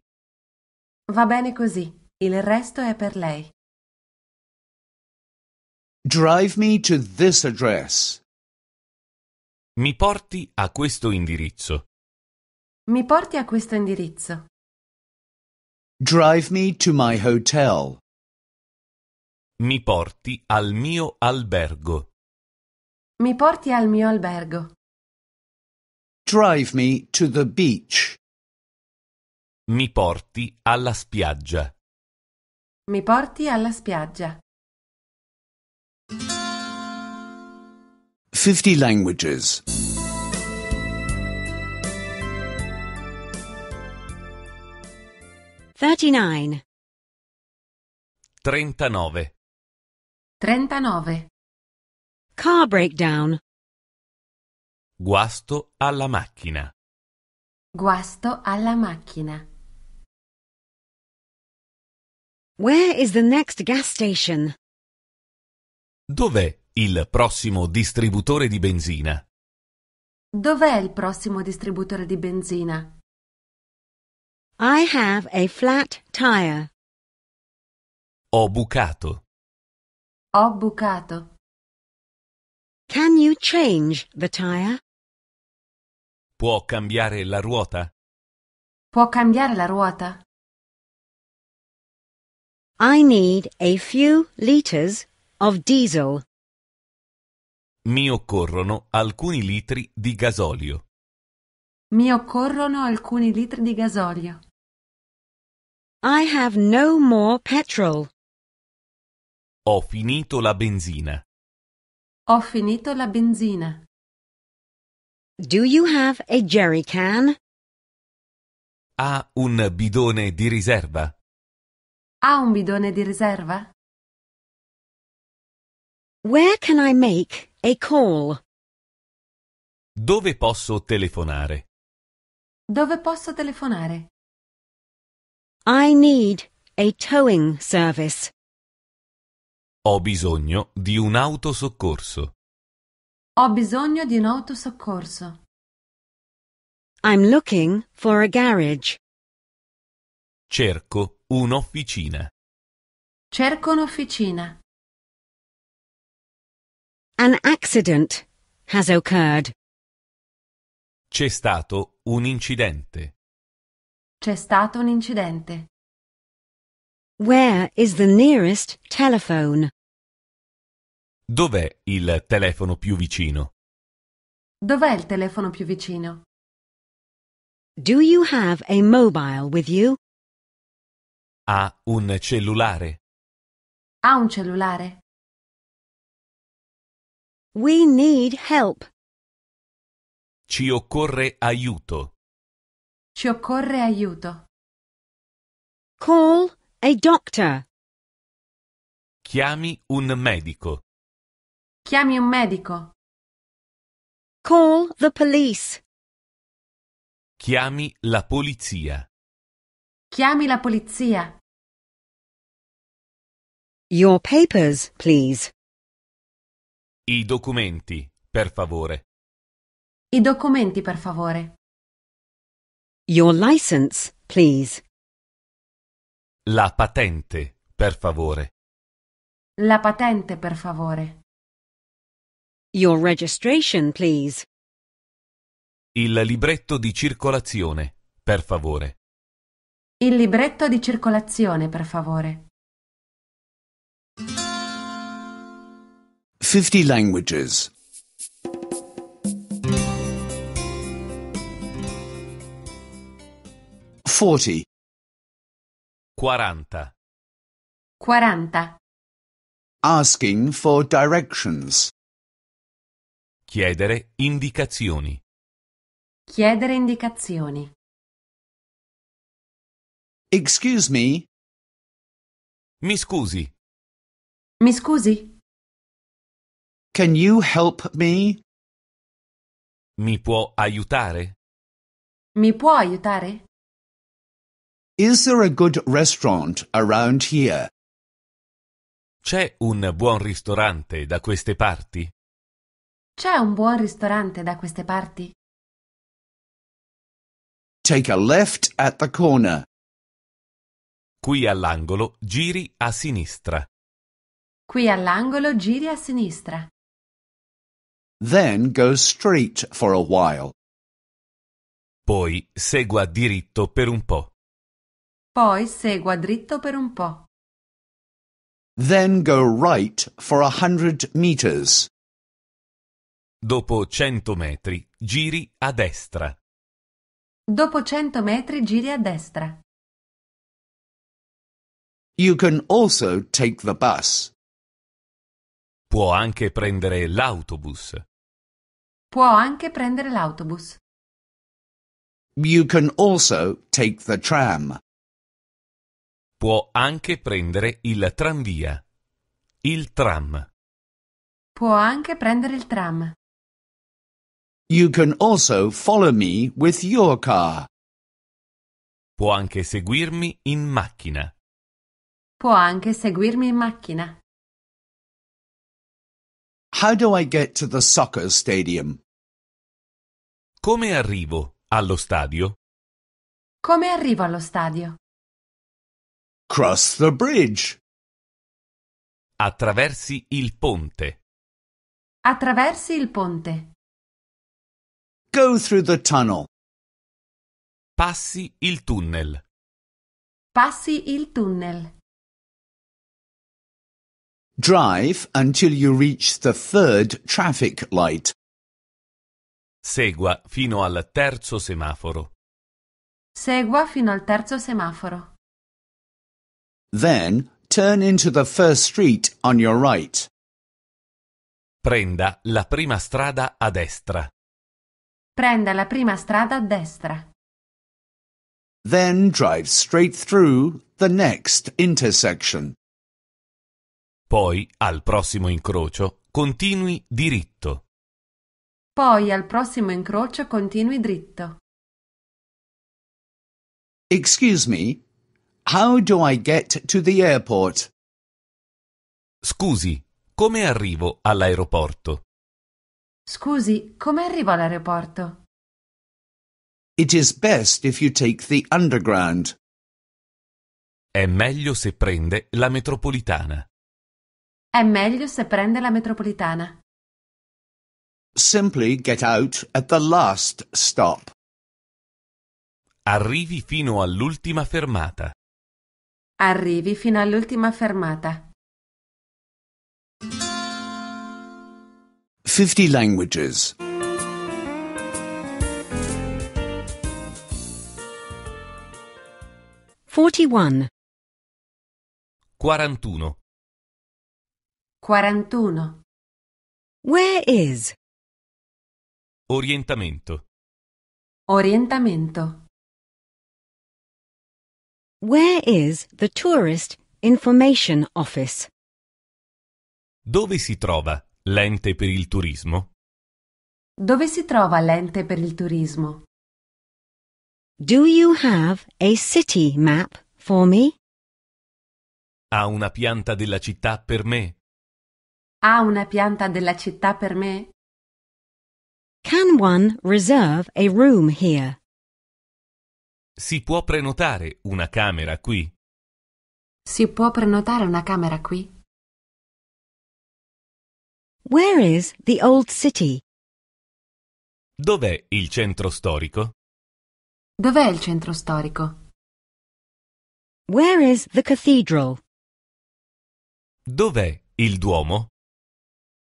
Va bene così. Il resto è per lei. Drive me to this address. Mi porti a questo indirizzo. Mi porti a questo indirizzo. Drive me to my hotel. Mi porti al mio albergo. Mi porti al mio albergo. Drive me to the beach. Mi porti alla spiaggia. Mi porti alla spiaggia. 50 languages. 39. 39. 39. Car breakdown. Guasto alla macchina. Guasto alla macchina. Where is the next gas station? Dov'è il prossimo distributore di benzina? Dov'è il prossimo distributore di benzina? I have a flat tire. Ho bucato. Ho bucato. Can you change the tire? Può cambiare la ruota? Può cambiare la ruota? I need a few liters of diesel. Mi occorrono alcuni litri di gasolio. Mi occorrono alcuni litri di gasolio. I have no more petrol. Ho finito la benzina. Ho finito la benzina. Do you have a jerry can? Ha un bidone di riserva? Ha un bidone di riserva? Where can I make a call? Dove posso telefonare? Dove posso telefonare? I need a towing service. Ho bisogno di un autosoccorso. Ho bisogno di un autosoccorso. I'm looking for a garage. Cerco un'officina. Cerco un'officina. An accident has occurred. C'è stato un incidente. C'è stato un incidente. Where is the nearest telephone? Dov'è il telefono più vicino? Dov'è il telefono più vicino? Do you have a mobile with you? Ha un cellulare. Ha un cellulare. We need help. Ci occorre aiuto. Ci occorre aiuto. Call A doctor. Chiami un medico. Chiami un medico. Call the police. Chiami la polizia. Chiami la polizia. Your papers, please. I documenti, per favore. I documenti, per favore. Your license, please. La patente, per favore. La patente, per favore. Your registration, please. Il libretto di circolazione, per favore. Il libretto di circolazione, per favore. 50 languages. 40 quaranta. 40 Asking for directions Chiedere indicazioni Chiedere indicazioni Excuse me Mi scusi Mi scusi Can you help me? Mi può aiutare? Mi può aiutare? Is there a good restaurant around here? C'è un buon ristorante da queste parti? C'è un buon ristorante da queste parti? Take a left at the corner. Qui all'angolo giri a sinistra. Qui all'angolo giri a sinistra. Then go straight for a while. Poi segua diritto per un po'. Poi segua dritto per un po'. Then go right for a hundred meters. Dopo 100 metri, giri a destra. Dopo 100 metri, giri a destra. You can also take the bus. Può anche prendere l'autobus. Può anche prendere l'autobus. You can also take the tram. Può anche prendere il tranvia. Il tram. Può anche prendere il tram. You can also follow me with your car. Può anche seguirmi in macchina. Può anche seguirmi in macchina. How do I get to the soccer stadium? Come arrivo allo stadio? Come arrivo allo stadio? Cross the bridge. Attraversi il ponte. Attraversi il ponte. Go through the tunnel. Passi il tunnel. Passi il tunnel. Drive until you reach the third traffic light. Segua fino al terzo semaforo. Segua fino al terzo semaforo. Then turn into the first street on your right. Prenda la prima strada a destra. Prenda la prima strada a destra. Then drive straight through the next intersection. Poi, al prossimo incrocio, continui diritto. Poi, al prossimo incrocio, continui dritto. Excuse me, How do I get to the airport? Scusi, come arrivo all'aeroporto? Scusi, come arrivo all'aeroporto? It is best if you take the underground. È meglio se prende la metropolitana. È meglio se prende la metropolitana. Simply get out at the last stop. Arrivi fino all'ultima fermata. Arrivi fino all'ultima fermata. 50 languages. 41 41 41 Where is? Orientamento. Orientamento. Where is the Tourist Information Office? Dove si trova l'ente per il turismo? Dove si trova l'ente per il turismo? Do you have a city map for me? Ha una pianta della città per me? Ha una pianta della città per me? Can one reserve a room here? Si può prenotare una camera qui? Si può prenotare una camera qui? Where is the old city? Dov'è il centro storico? Dov'è il centro storico? Where is the cathedral? Dov'è il Duomo?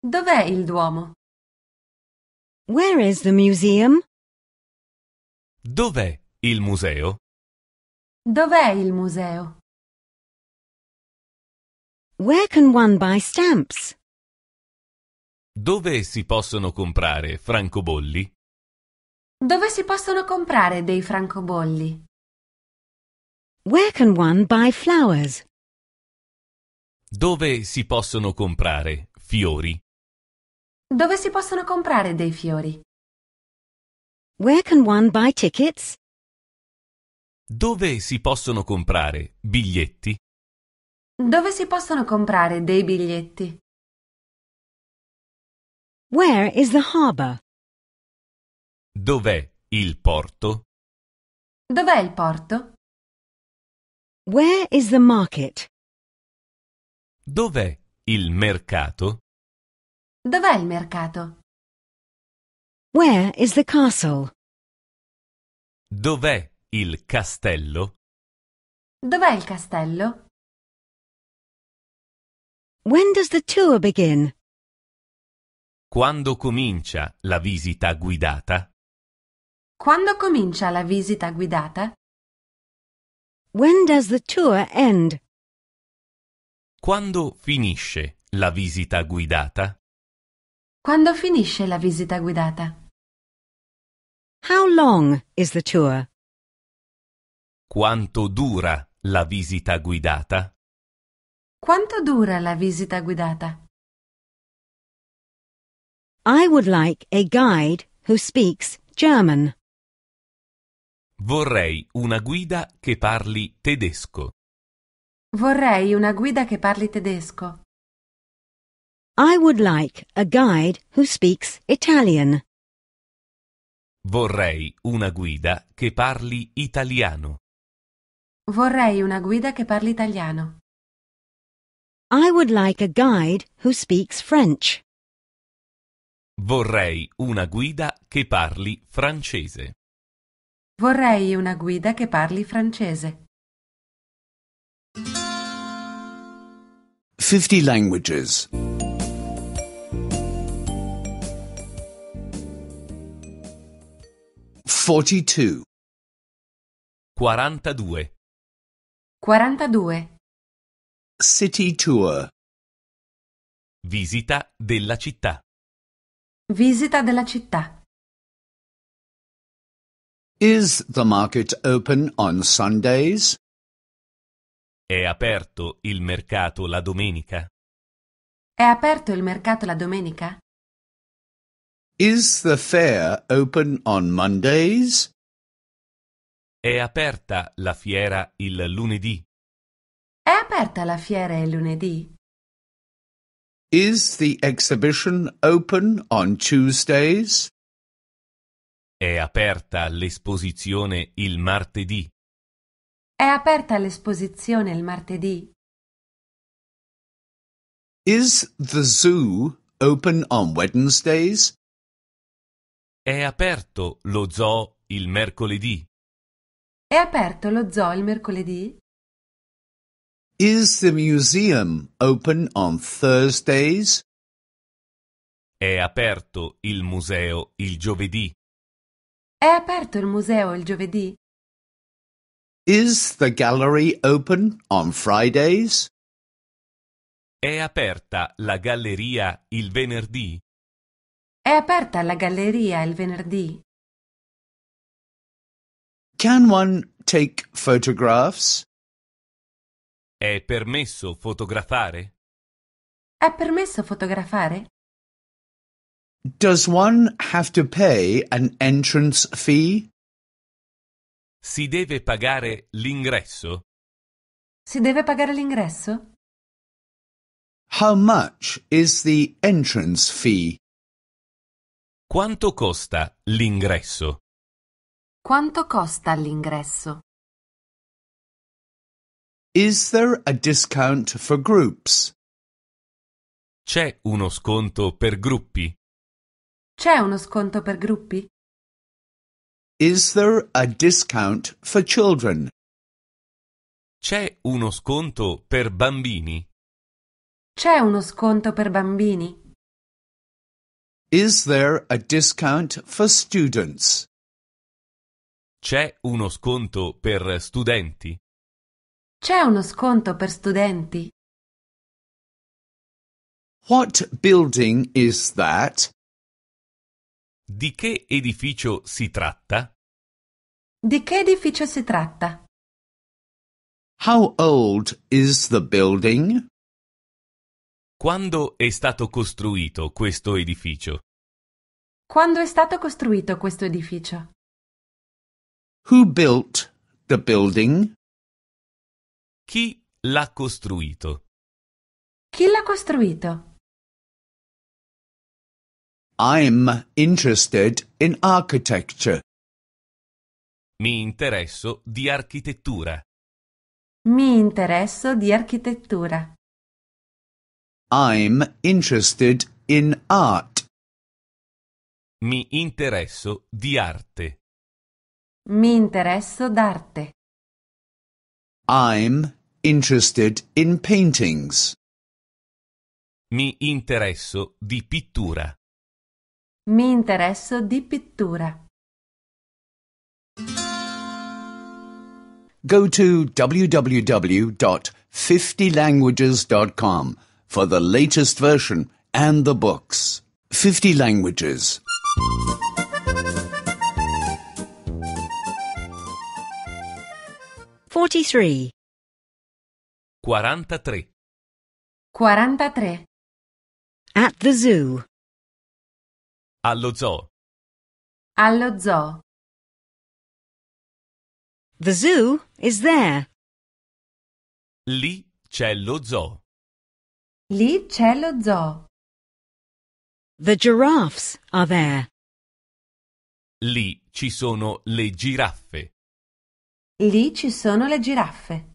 Dov'è il Duomo? Where is the museum? Dov'è il museo? Dov'è il museo? Where can one buy stamps? Dove si possono comprare francobolli? Dove si possono comprare dei francobolli? Where can one buy flowers? Dove si possono comprare fiori? Dove si possono comprare dei fiori? Where can one buy tickets? Dove si possono comprare biglietti? Dove si possono comprare dei biglietti? Where is the harbor? Dov'è il porto? Dov'è il porto? Where is the market? Dov'è il mercato? Dov'è il mercato? Where is the castle? Dov'è il castello? Dov'è il castello? When does the tour begin? Quando comincia la visita guidata? Quando comincia la visita guidata? When does the tour end? Quando finisce la visita guidata? Quando finisce la visita guidata? How long is the tour? Quanto dura la visita guidata? Quanto dura la visita guidata? I would like a guide who speaks German. Vorrei una guida che parli tedesco. Vorrei una guida che parli tedesco. I would like a guide who speaks Italian. Vorrei una guida che parli italiano. Vorrei una guida che parli italiano. I would like a guide who speaks French. Vorrei una guida che parli francese. Vorrei una guida che parli francese. 50 languages. 42 42 42. City Tour. Visita della città. Visita della città. Is the market open on Sundays? È aperto il mercato la domenica? È aperto il mercato la domenica? Is the fair open on Mondays? È aperta la fiera il lunedì? È aperta la fiera il lunedì? Is the exhibition open on Tuesdays? È aperta l'esposizione il martedì? È aperta l'esposizione il martedì? Is the zoo open on Wednesdays? È aperto lo zoo il mercoledì? È aperto lo zoo il mercoledì? Is the museum open on Thursdays? È aperto il museo il giovedì? È aperto il museo il giovedì? Is the gallery open on Fridays? È aperta la galleria il venerdì? È aperta la galleria il venerdì? Can one take photographs? È permesso fotografare? È permesso fotografare? Does one have to pay an entrance fee? Si deve pagare l'ingresso? Si deve pagare l'ingresso? How much is the entrance fee? Quanto costa l'ingresso? Quanto costa l'ingresso? Is there a discount for groups? C'è uno sconto per gruppi? C'è uno sconto per gruppi? Is there a discount for children? C'è uno sconto per bambini? C'è uno sconto per bambini? Is there a discount for students? C'è uno sconto per studenti? C'è uno sconto per studenti? What building is that? Di che edificio si tratta? Di che edificio si tratta? How old is the building? Quando è stato costruito questo edificio? Quando è stato costruito questo edificio? Who built the building? Chi l'ha costruito? Chi l'ha costruito? I'm interested in architecture. Mi interesso di architettura. Mi interesso di architettura. I'm interested in art. Mi interesso di arte. Mi interesso d'arte. I'm interested in paintings. Mi interesso di pittura. Mi interesso di pittura. Go to www.50languages.com for the latest version and the books. 50 languages. 43 43 43 At the zoo Allo zoo Allo zoo The zoo is there Lì c'è lo zoo Lì c'è lo zoo The giraffes are there Lì ci sono le giraffe Lì ci sono le giraffe.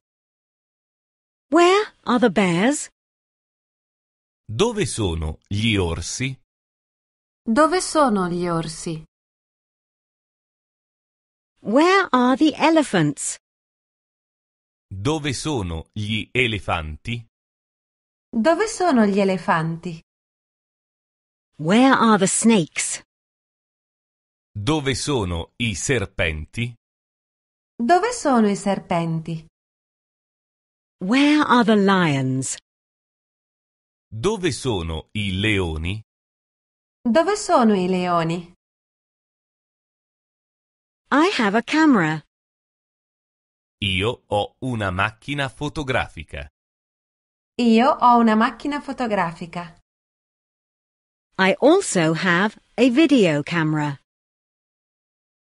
Where are the bears? Dove sono gli orsi? Dove sono gli orsi? Where are the elephants? Dove sono gli elefanti? Dove sono gli elefanti? Where are the snakes? Dove sono i serpenti? Dove sono i serpenti? Where are the lions? Dove sono i leoni? Dove sono i leoni? I have a camera. Io ho una macchina fotografica. Io ho una macchina fotografica. I also have a video camera.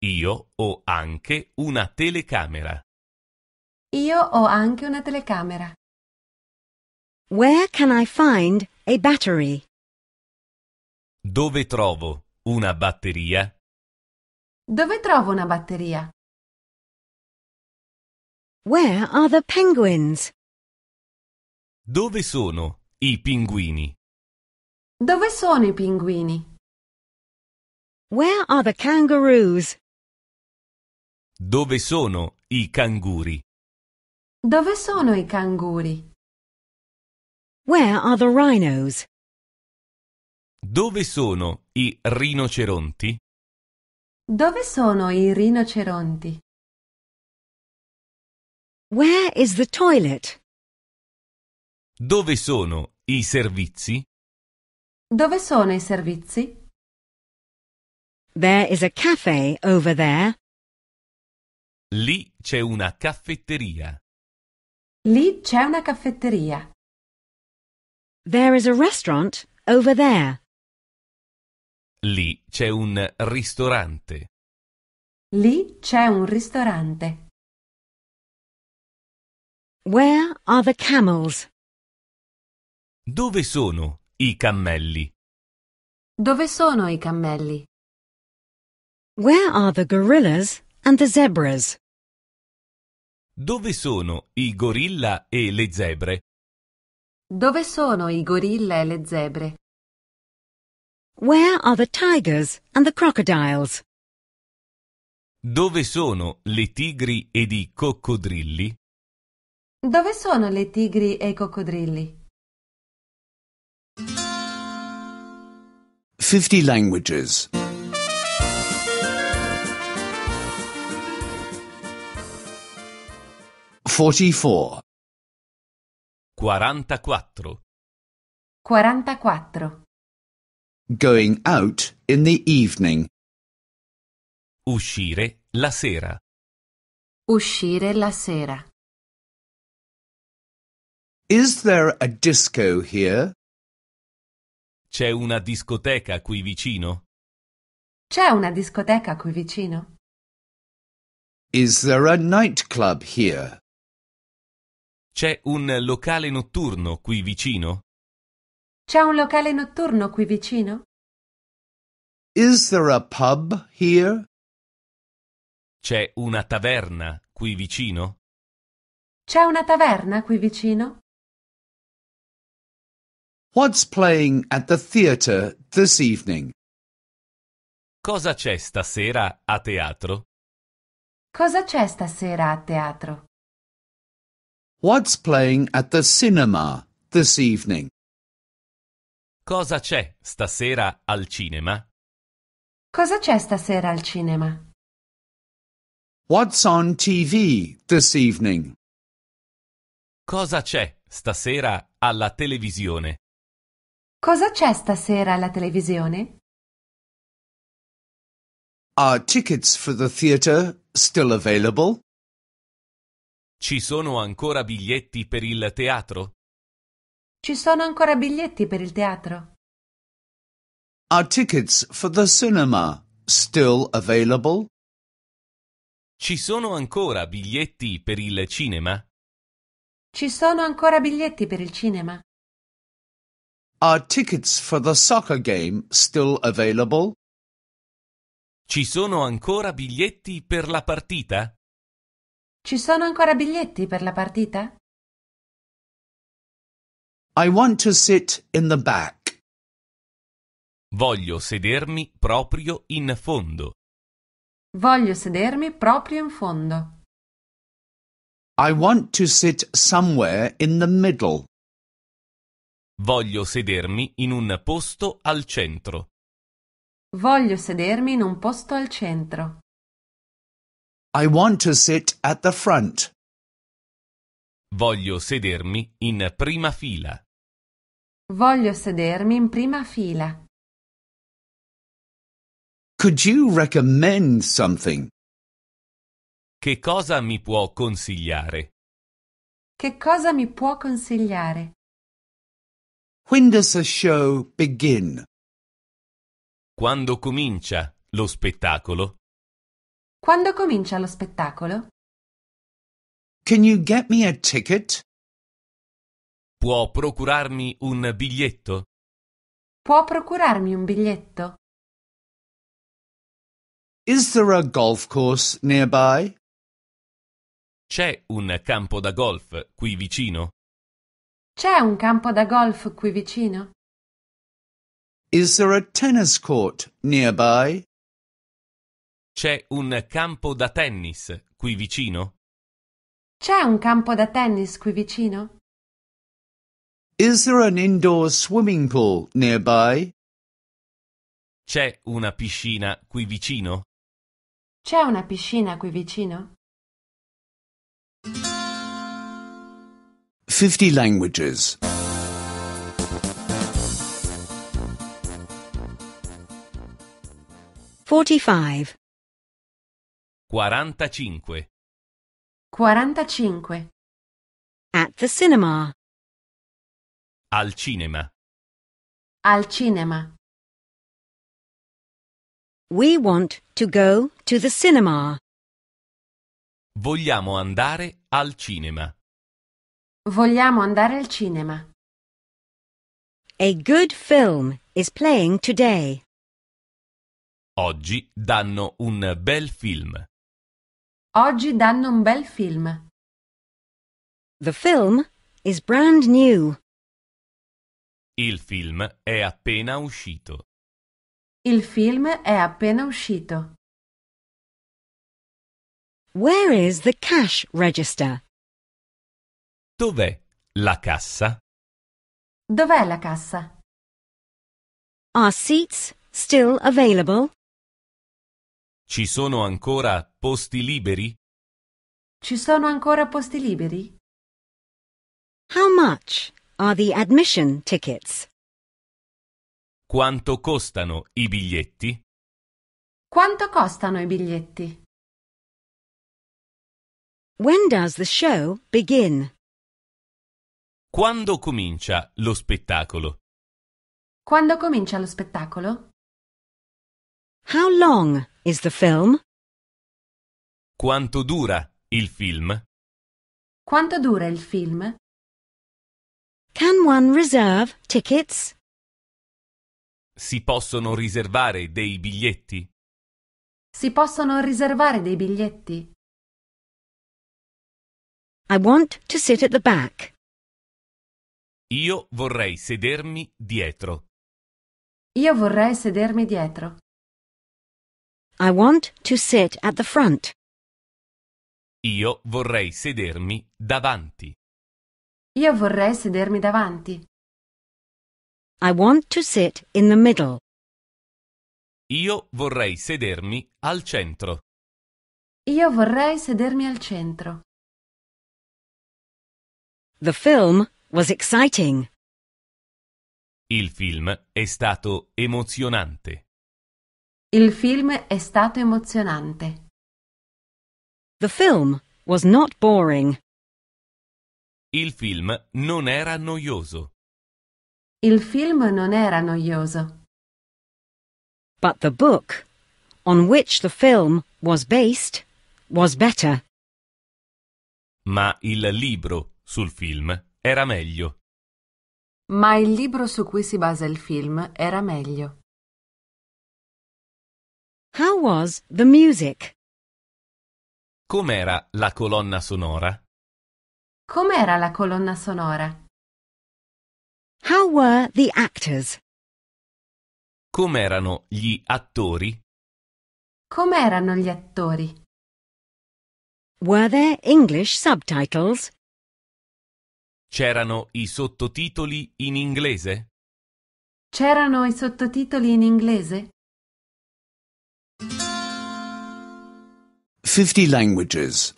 Io ho anche una telecamera. Io ho anche una telecamera. Where can I find a battery? Dove trovo una batteria? Dove trovo una batteria? Where are the penguins? Dove sono i pinguini? Dove sono i pinguini? Where are the kangaroos? Dove sono i canguri? Dove sono i canguri? Where are the rhinos? Dove sono i rinoceronti? Dove sono i rinoceronti? Where is the toilet? Dove sono i servizi? Dove sono i servizi? There is a cafe over there. Lì c'è una caffetteria. Lì c'è una caffetteria. There is a restaurant over there. Lì c'è un ristorante. Lì c'è un ristorante. Where are the camels? Dove sono i cammelli? Dove sono i cammelli? Where are the gorillas? and the zebras? Dove sono i gorilla e le zebre? Dove sono i gorilla e le zebre? Where are the tigers and the crocodiles? Dove sono le tigri ed i coccodrilli? Dove sono le tigri e i coccodrilli? 50 languages. 44 44 44 Going out in the evening Uscire la sera Uscire la sera Is there a disco here? C'è una discoteca qui vicino? C'è una discoteca qui vicino? Is there a nightclub here? C'è un locale notturno qui vicino? C'è un locale notturno qui vicino? Is there a pub here? C'è una taverna qui vicino? C'è una taverna qui vicino? What's playing at the theatre this evening? Cosa c'è stasera a teatro? Cosa c'è stasera a teatro? What's playing at the cinema this evening? Cosa c'è stasera al cinema? Cosa c'è stasera al cinema? What's on TV this evening? Cosa c'è stasera alla televisione? Cosa c'è stasera alla televisione? Are tickets for the theater still available? Ci sono ancora biglietti per il teatro? Ci sono ancora biglietti per il teatro? Are tickets for the cinema still available? Ci sono ancora biglietti per il cinema? Ci sono ancora biglietti per il cinema? Are tickets for the soccer game still available? Ci sono ancora biglietti per la partita? Ci sono ancora biglietti per la partita? I want to sit in the back. Voglio sedermi proprio in fondo. Voglio sedermi proprio in fondo. I want to sit somewhere in the middle. Voglio sedermi in un posto al centro. Voglio sedermi in un posto al centro. I want to sit at the front. Voglio sedermi in prima fila. Voglio sedermi in prima fila. Could you recommend something? Che cosa mi può consigliare? Che cosa mi può consigliare? When does the show begin? Quando comincia lo spettacolo? Quando comincia lo spettacolo? Can you get me a ticket? Può procurarmi un biglietto? Può procurarmi un biglietto? Is there a golf course nearby? C'è un campo da golf qui vicino? C'è un campo da golf qui vicino? Is there a tennis court nearby? C'è un campo da tennis qui vicino? C'è un campo da tennis qui vicino? Is there an indoor swimming pool nearby? C'è una piscina qui vicino? C'è una piscina qui vicino? 50 languages. 45 45 45 At the cinema Al cinema Al cinema We want to go to the cinema Vogliamo andare al cinema Vogliamo andare al cinema A good film is playing today Oggi danno un bel film Oggi danno un bel film. The film is brand new. Il film è appena uscito. Il film è appena uscito. Where is the cash register? Dov'è la cassa? Dov'è la cassa? Are seats still available? Ci sono ancora posti liberi? Ci sono ancora posti liberi? How much are the admission tickets? Quanto costano i biglietti? Quanto costano i biglietti? When does the show begin? Quando comincia lo spettacolo? Quando comincia lo spettacolo? How long is the film? Quanto dura il film? Quanto dura il film? Can one reserve tickets? Si possono riservare dei biglietti? Si possono riservare dei biglietti? I want to sit at the back. Io vorrei sedermi dietro. Io vorrei sedermi dietro. I want to sit at the front. Io vorrei sedermi davanti. Io vorrei sedermi davanti. I want to sit in the middle. Io vorrei sedermi al centro. Io vorrei sedermi al centro. The film was exciting. Il film è stato emozionante. Il film è stato emozionante. The film was not boring. Il film non era noioso. Il film non era noioso. But the book on which the film was based was better. Ma il libro sul film era meglio. Ma il libro su cui si basa il film era meglio. How was the music? Com'era la colonna sonora? Com'era la colonna sonora? How were the actors? Com'erano gli attori? Com'erano gli attori? Were there English subtitles? C'erano i sottotitoli in inglese? C'erano i sottotitoli in inglese? 50 languages.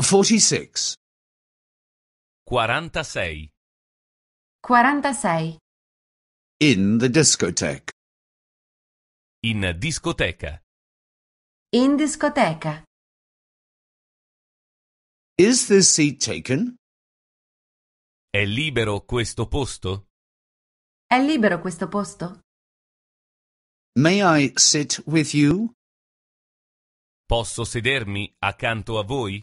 46. 46. 46. In the discotheque. In discoteca. In discoteca. Is this seat taken? È libero questo posto? È libero questo posto? May I sit with you? Posso sedermi accanto a voi?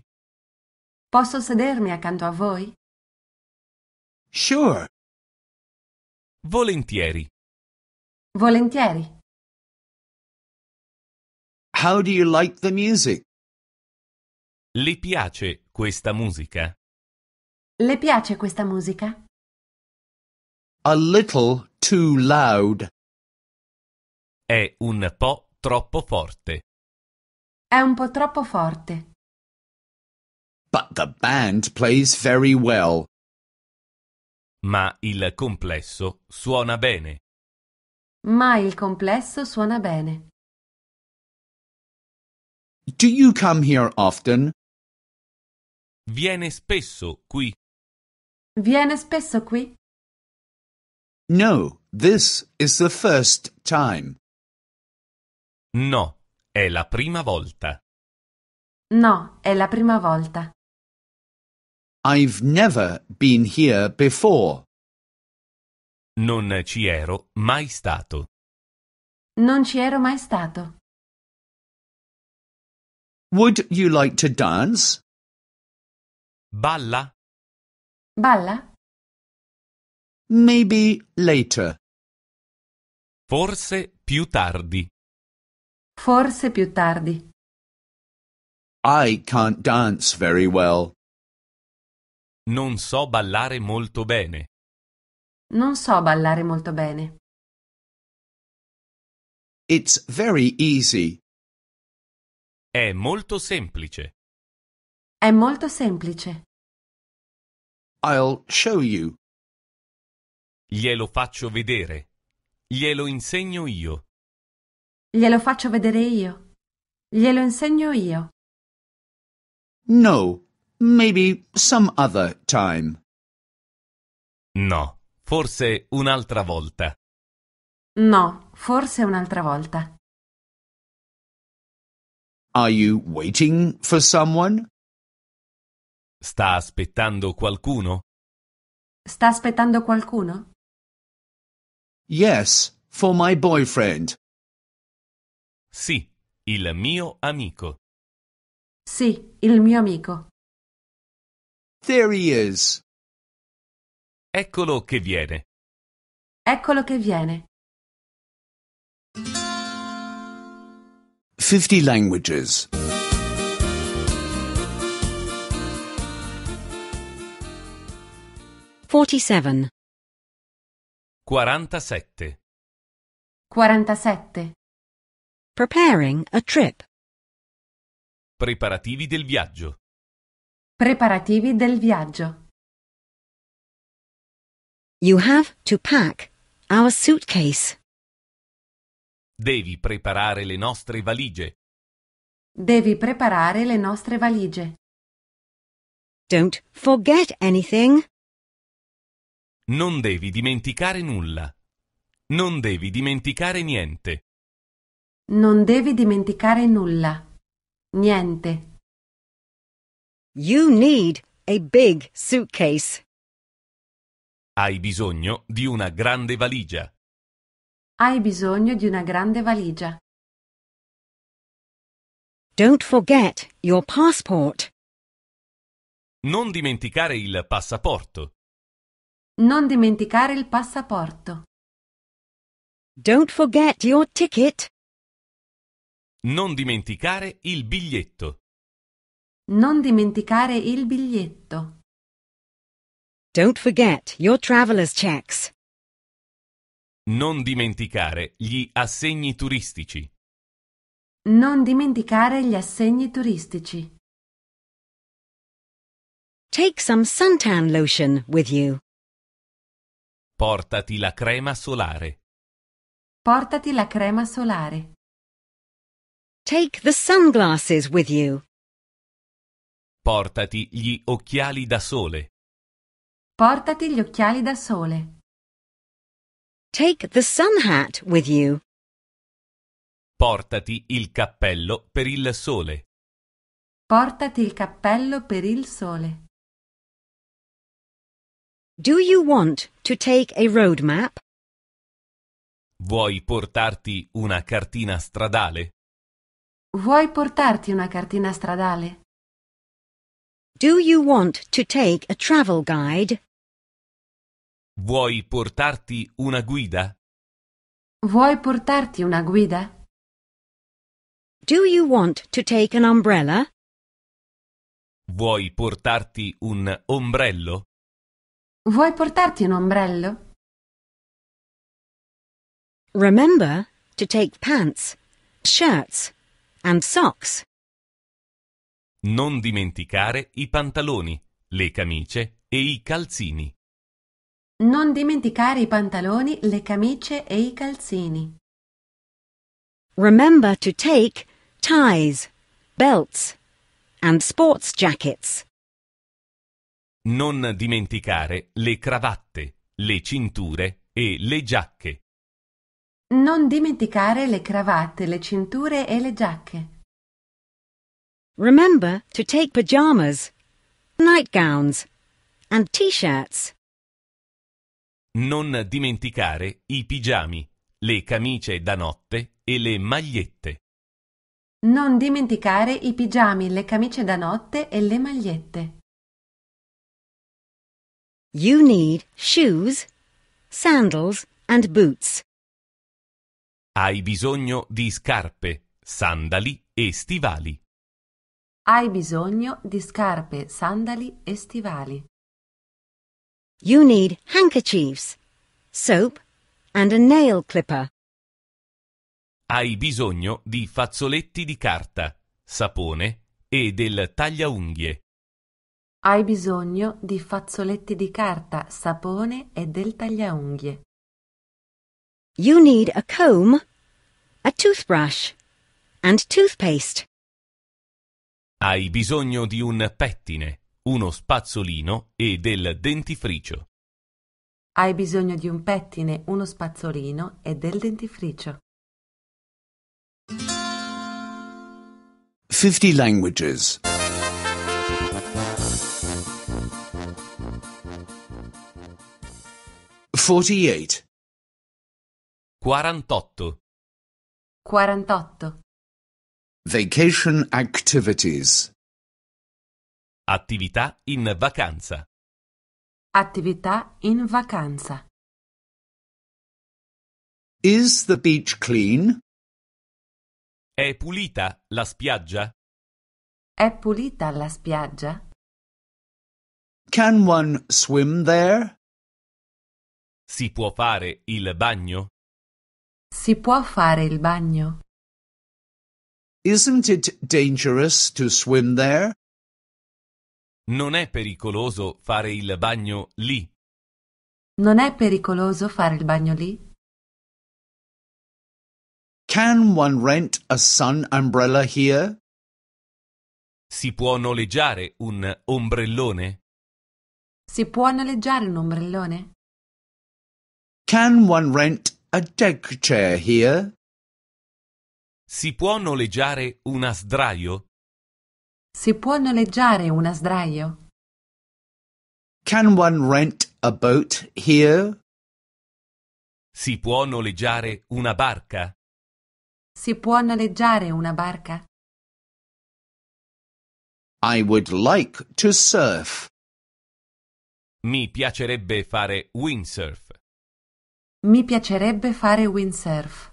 Posso sedermi accanto a voi? Sure. Volentieri. Volentieri. How do you like the music? Le piace questa musica? Le piace questa musica? A little too loud. È un po' troppo forte. È un po' troppo forte. But the band plays very well. Ma il complesso suona bene. Ma il complesso suona bene. Do you come here often? Viene spesso qui. Viene spesso qui? No, this is the first time. No, è la prima volta. No, è la prima volta. I've never been here before. Non ci ero mai stato. Non ci ero mai stato. Would you like to dance? Balla. Balla. Maybe later. Forse più tardi. Forse più tardi. I can't dance very well. Non so ballare molto bene. Non so ballare molto bene. It's very easy. È molto semplice. È molto semplice. I'll show you. Glielo faccio vedere. Glielo insegno io. Glielo faccio vedere io. Glielo insegno io. No, maybe some other time. No, forse un'altra volta. No, forse un'altra volta. Are you waiting for someone? Sta aspettando qualcuno? Sta aspettando qualcuno? Yes, for my boyfriend. Sì, il mio amico. Sì, il mio amico. There he is. Eccolo che viene. Eccolo che viene. 50 languages. 47 47 47 Preparing a trip Preparativi del viaggio Preparativi del viaggio You have to pack our suitcase Devi preparare le nostre valigie Devi preparare le nostre valigie Don't forget anything non devi dimenticare nulla. Non devi dimenticare niente. Non devi dimenticare nulla. Niente. You need a big suitcase. Hai bisogno di una grande valigia. Hai bisogno di una grande valigia. Don't forget your passport. Non dimenticare il passaporto. Non dimenticare il passaporto. Don't forget your ticket. Non dimenticare il biglietto. Non dimenticare il biglietto. Don't forget your traveler's checks. Non dimenticare gli assegni turistici. Non dimenticare gli assegni turistici. Take some suntan lotion with you. Portati la crema solare. Portati la crema solare. Take the sunglasses with you. Portati gli occhiali da sole. Portati gli occhiali da sole. Take the sun hat with you. Portati il cappello per il sole. Portati il cappello per il sole. Do you want To take a road map? Vuoi portarti una cartina stradale? Vuoi portarti una cartina stradale? Do you want to take a travel guide? Vuoi portarti una guida? Vuoi portarti una guida? Do you want to take an umbrella? Vuoi portarti un ombrello? Vuoi portarti un ombrello? Remember to take pants, shirts and socks. Non dimenticare i pantaloni, le camicie e i calzini. Non dimenticare i pantaloni, le camicie e i calzini. Remember to take ties, belts and sports jackets. Non dimenticare le cravatte, le cinture e le giacche. Non dimenticare le cravatte, le cinture e le giacche. Remember to take pajamas, nightgowns and t-shirts. Non dimenticare i pigiami, le camicie da notte e le magliette. Non dimenticare i pigiami, le camicie da notte e le magliette. You need shoes, sandals and boots. Hai bisogno di scarpe, sandali e stivali. Hai bisogno di scarpe, sandali e stivali. You need handkerchiefs, soap and a nail clipper. Hai bisogno di fazzoletti di carta, sapone e del tagliaunghie. Hai bisogno di fazzoletti di carta, sapone e del tagliaunghie. You need a comb, a toothbrush and toothpaste. Hai bisogno di un pettine, uno spazzolino e del dentifricio. Hai bisogno di un pettine, uno spazzolino e del dentifricio. 50 languages. 48 48 48 Vacation activities Attività in vacanza Attività in vacanza Is the beach clean? È pulita la spiaggia? È pulita la spiaggia? Can one swim there? Si può fare il bagno? Si può fare il bagno? Isn't it dangerous to swim there? Non è pericoloso fare il bagno lì. Non è pericoloso fare il bagno lì? Can one rent a sun umbrella here? Si può noleggiare un ombrellone? Si può noleggiare un ombrellone? Can one rent a deck chair here? Si può noleggiare una sdraio? Si può noleggiare una sdraio? Can one rent a boat here? Si può noleggiare una barca? Si può noleggiare una barca? I would like to surf. Mi piacerebbe fare windsurf. Mi piacerebbe fare windsurf.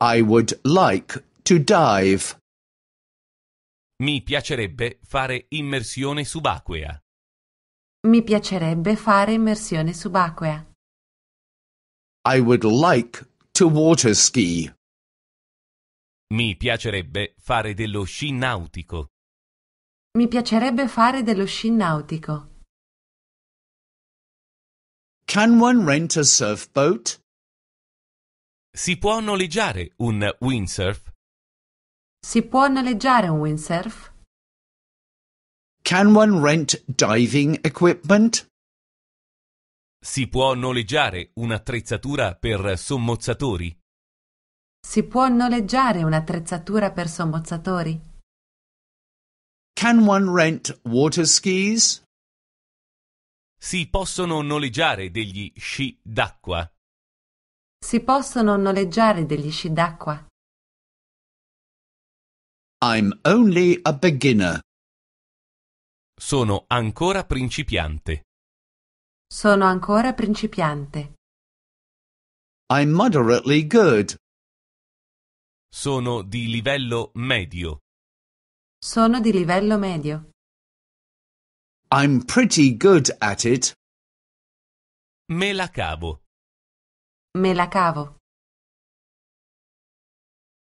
I would like to dive. Mi piacerebbe fare immersione subacquea. Mi piacerebbe fare immersione subacquea. I would like to water ski. Mi piacerebbe fare dello sci nautico. Mi piacerebbe fare dello sci nautico. Can one rent a surf boat? Si può noleggiare un windsurf? Si può noleggiare un windsurf? Can one rent diving equipment? Si può noleggiare un'attrezzatura per sommozzatori? Si può noleggiare un'attrezzatura per sommozzatori? Can one rent water skis? Si possono noleggiare degli sci d'acqua. Si possono noleggiare degli sci d'acqua. I'm only a beginner. Sono ancora principiante. Sono ancora principiante. I'm moderately good. Sono di livello medio. Sono di livello medio. I'm pretty good at it. Me la cavo. Me la cavo.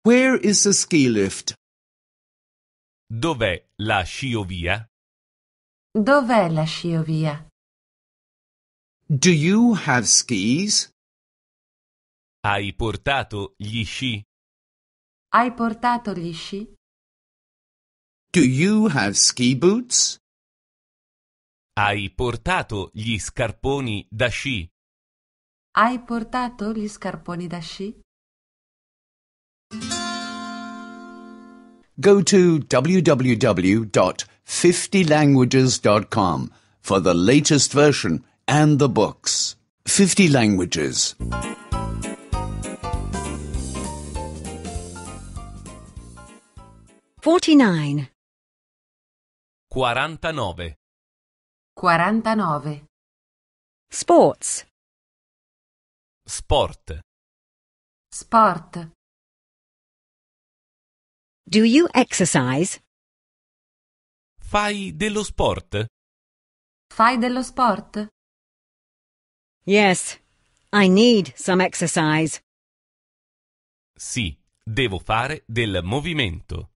Where is the ski lift? Dov'è la sciovia? Dov'è la sciovia? Do you have skis? Hai portato gli sci? Hai portato gli sci? Do you have ski boots? Hai portato gli scarponi da sci? Hai portato gli scarponi da sci? Go to www.50languages.com for the latest version and the books. 50 Languages. Forty-nine. Quarantanove. 49 sports sport sport Do you exercise? Fai dello sport? Fai dello sport? Yes, I need some exercise. Sì, devo fare del movimento.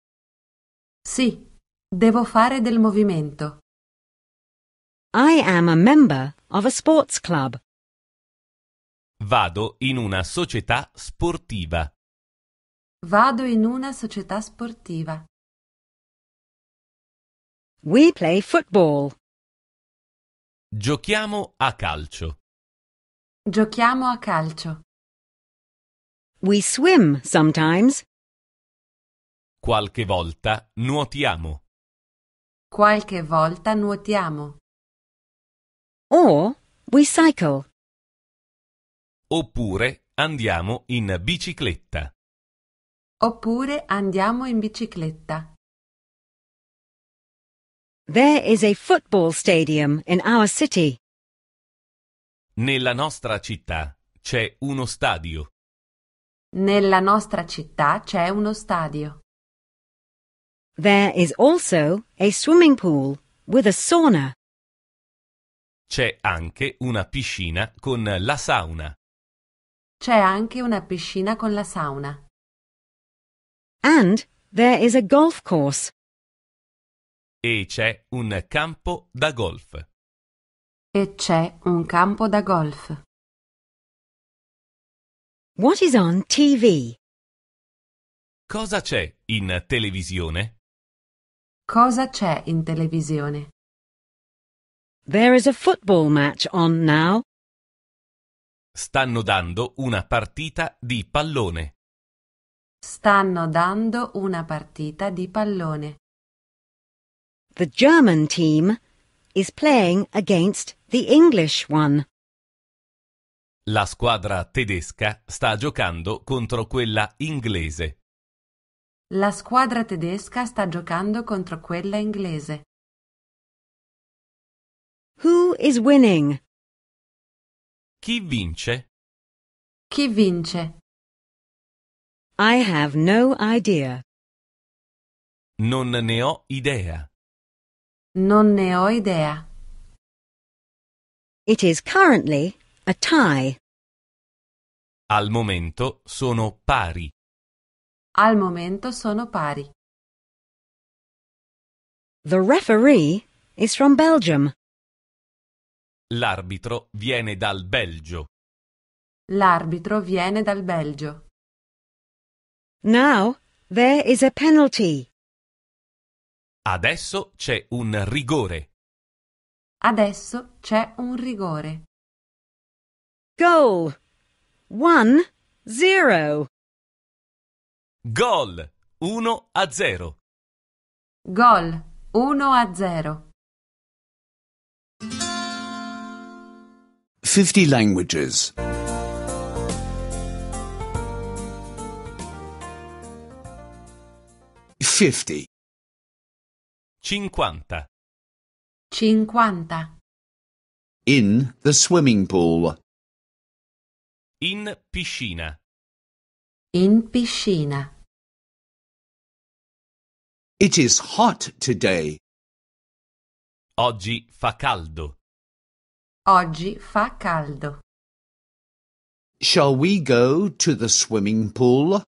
Sì, devo fare del movimento. I am a member of a sports club. Vado in una società sportiva. Vado in una società sportiva. We play football. Giochiamo a calcio. Giochiamo a calcio. We swim sometimes. Qualche volta nuotiamo. Qualche volta nuotiamo. Or we cycle. Oppure andiamo in bicicletta. Oppure andiamo in bicicletta. There is a football stadium in our city. Nella nostra città c'è uno stadio. Nella nostra città c'è uno stadio. There is also a swimming pool with a sauna. C'è anche una piscina con la sauna. C'è anche una piscina con la sauna. And there is a golf course. E c'è un campo da golf. E c'è un campo da golf. What is on TV? Cosa c'è in televisione? Cosa c'è in televisione? There is a football match on now. Stanno dando una partita di pallone. Stanno dando una partita di pallone. The German team is playing against the English one. La squadra tedesca sta giocando contro quella inglese. La squadra tedesca sta giocando contro quella inglese. Who is winning? Chi vince? Chi vince? I have no idea. Non ne ho idea. Non ne ho idea. It is currently a tie. Al momento sono pari. Al momento sono pari. The referee is from Belgium. L'arbitro viene dal Belgio. L'arbitro viene dal Belgio. Now there is a penalty. Adesso c'è un rigore. Adesso c'è un rigore. Goal. 1-0. Gol 1 a 0. Gol 1 a 0. 50 languages. 50. 50. 50. In the swimming pool. In piscina. In piscina. It is hot today. Oggi fa caldo. Oggi fa caldo. Shall we go to the swimming pool?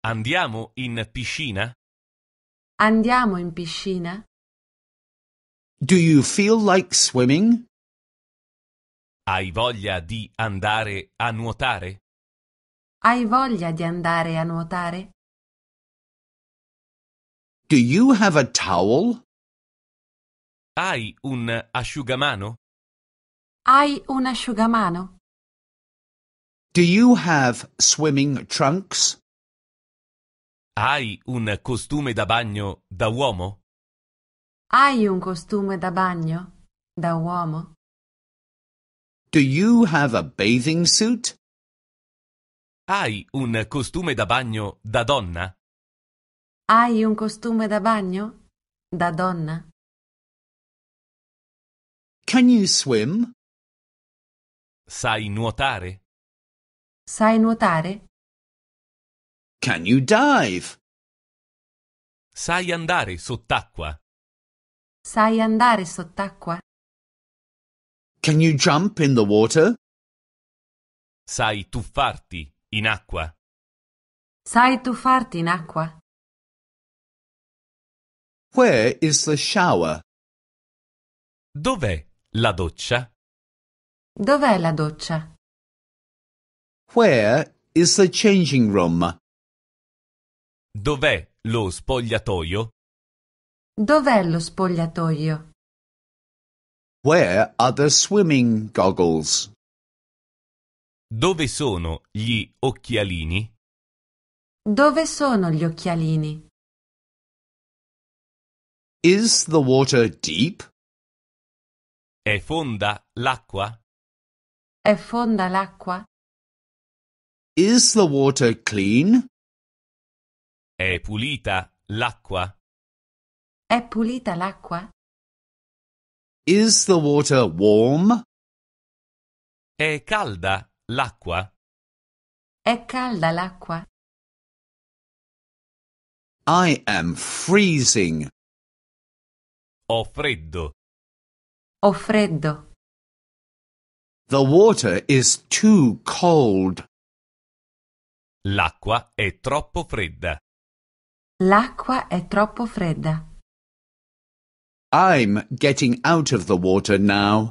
Andiamo in piscina? Andiamo in piscina? Do you feel like swimming? Hai voglia di andare a nuotare? Hai voglia di andare a nuotare? Do you have a towel? Hai un asciugamano? Hai un asciugamano? Do you have swimming trunks? Hai un costume da bagno da uomo? Hai un costume da bagno da uomo? Do you have a bathing suit? Hai un costume da bagno da donna? Hai un costume da bagno da donna? Can you swim? Sai nuotare? Sai nuotare? Can you dive? Sai andare sott'acqua? Sai andare sott'acqua? Can you jump in the water? Sai tuffarti in acqua? Sai tuffarti in acqua? Where is the shower? Dov'è la doccia? Dov'è la doccia? Where is the changing room? Dov'è lo spogliatoio? Dov'è lo spogliatoio? Where are the swimming goggles? Dove sono gli occhialini? Dove sono gli occhialini? Is the water deep? È fonda l'acqua? È fonda l'acqua? Is the water clean? È pulita l'acqua? È pulita l'acqua? Is the water warm? È calda l'acqua? È calda l'acqua? I am freezing. Ho freddo. Ho freddo. The water is too cold. L'acqua è troppo fredda. L'acqua è troppo fredda. I'm getting out of the water now.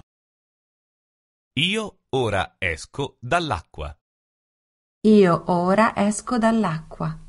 Io ora esco dall'acqua. Io ora esco dall'acqua.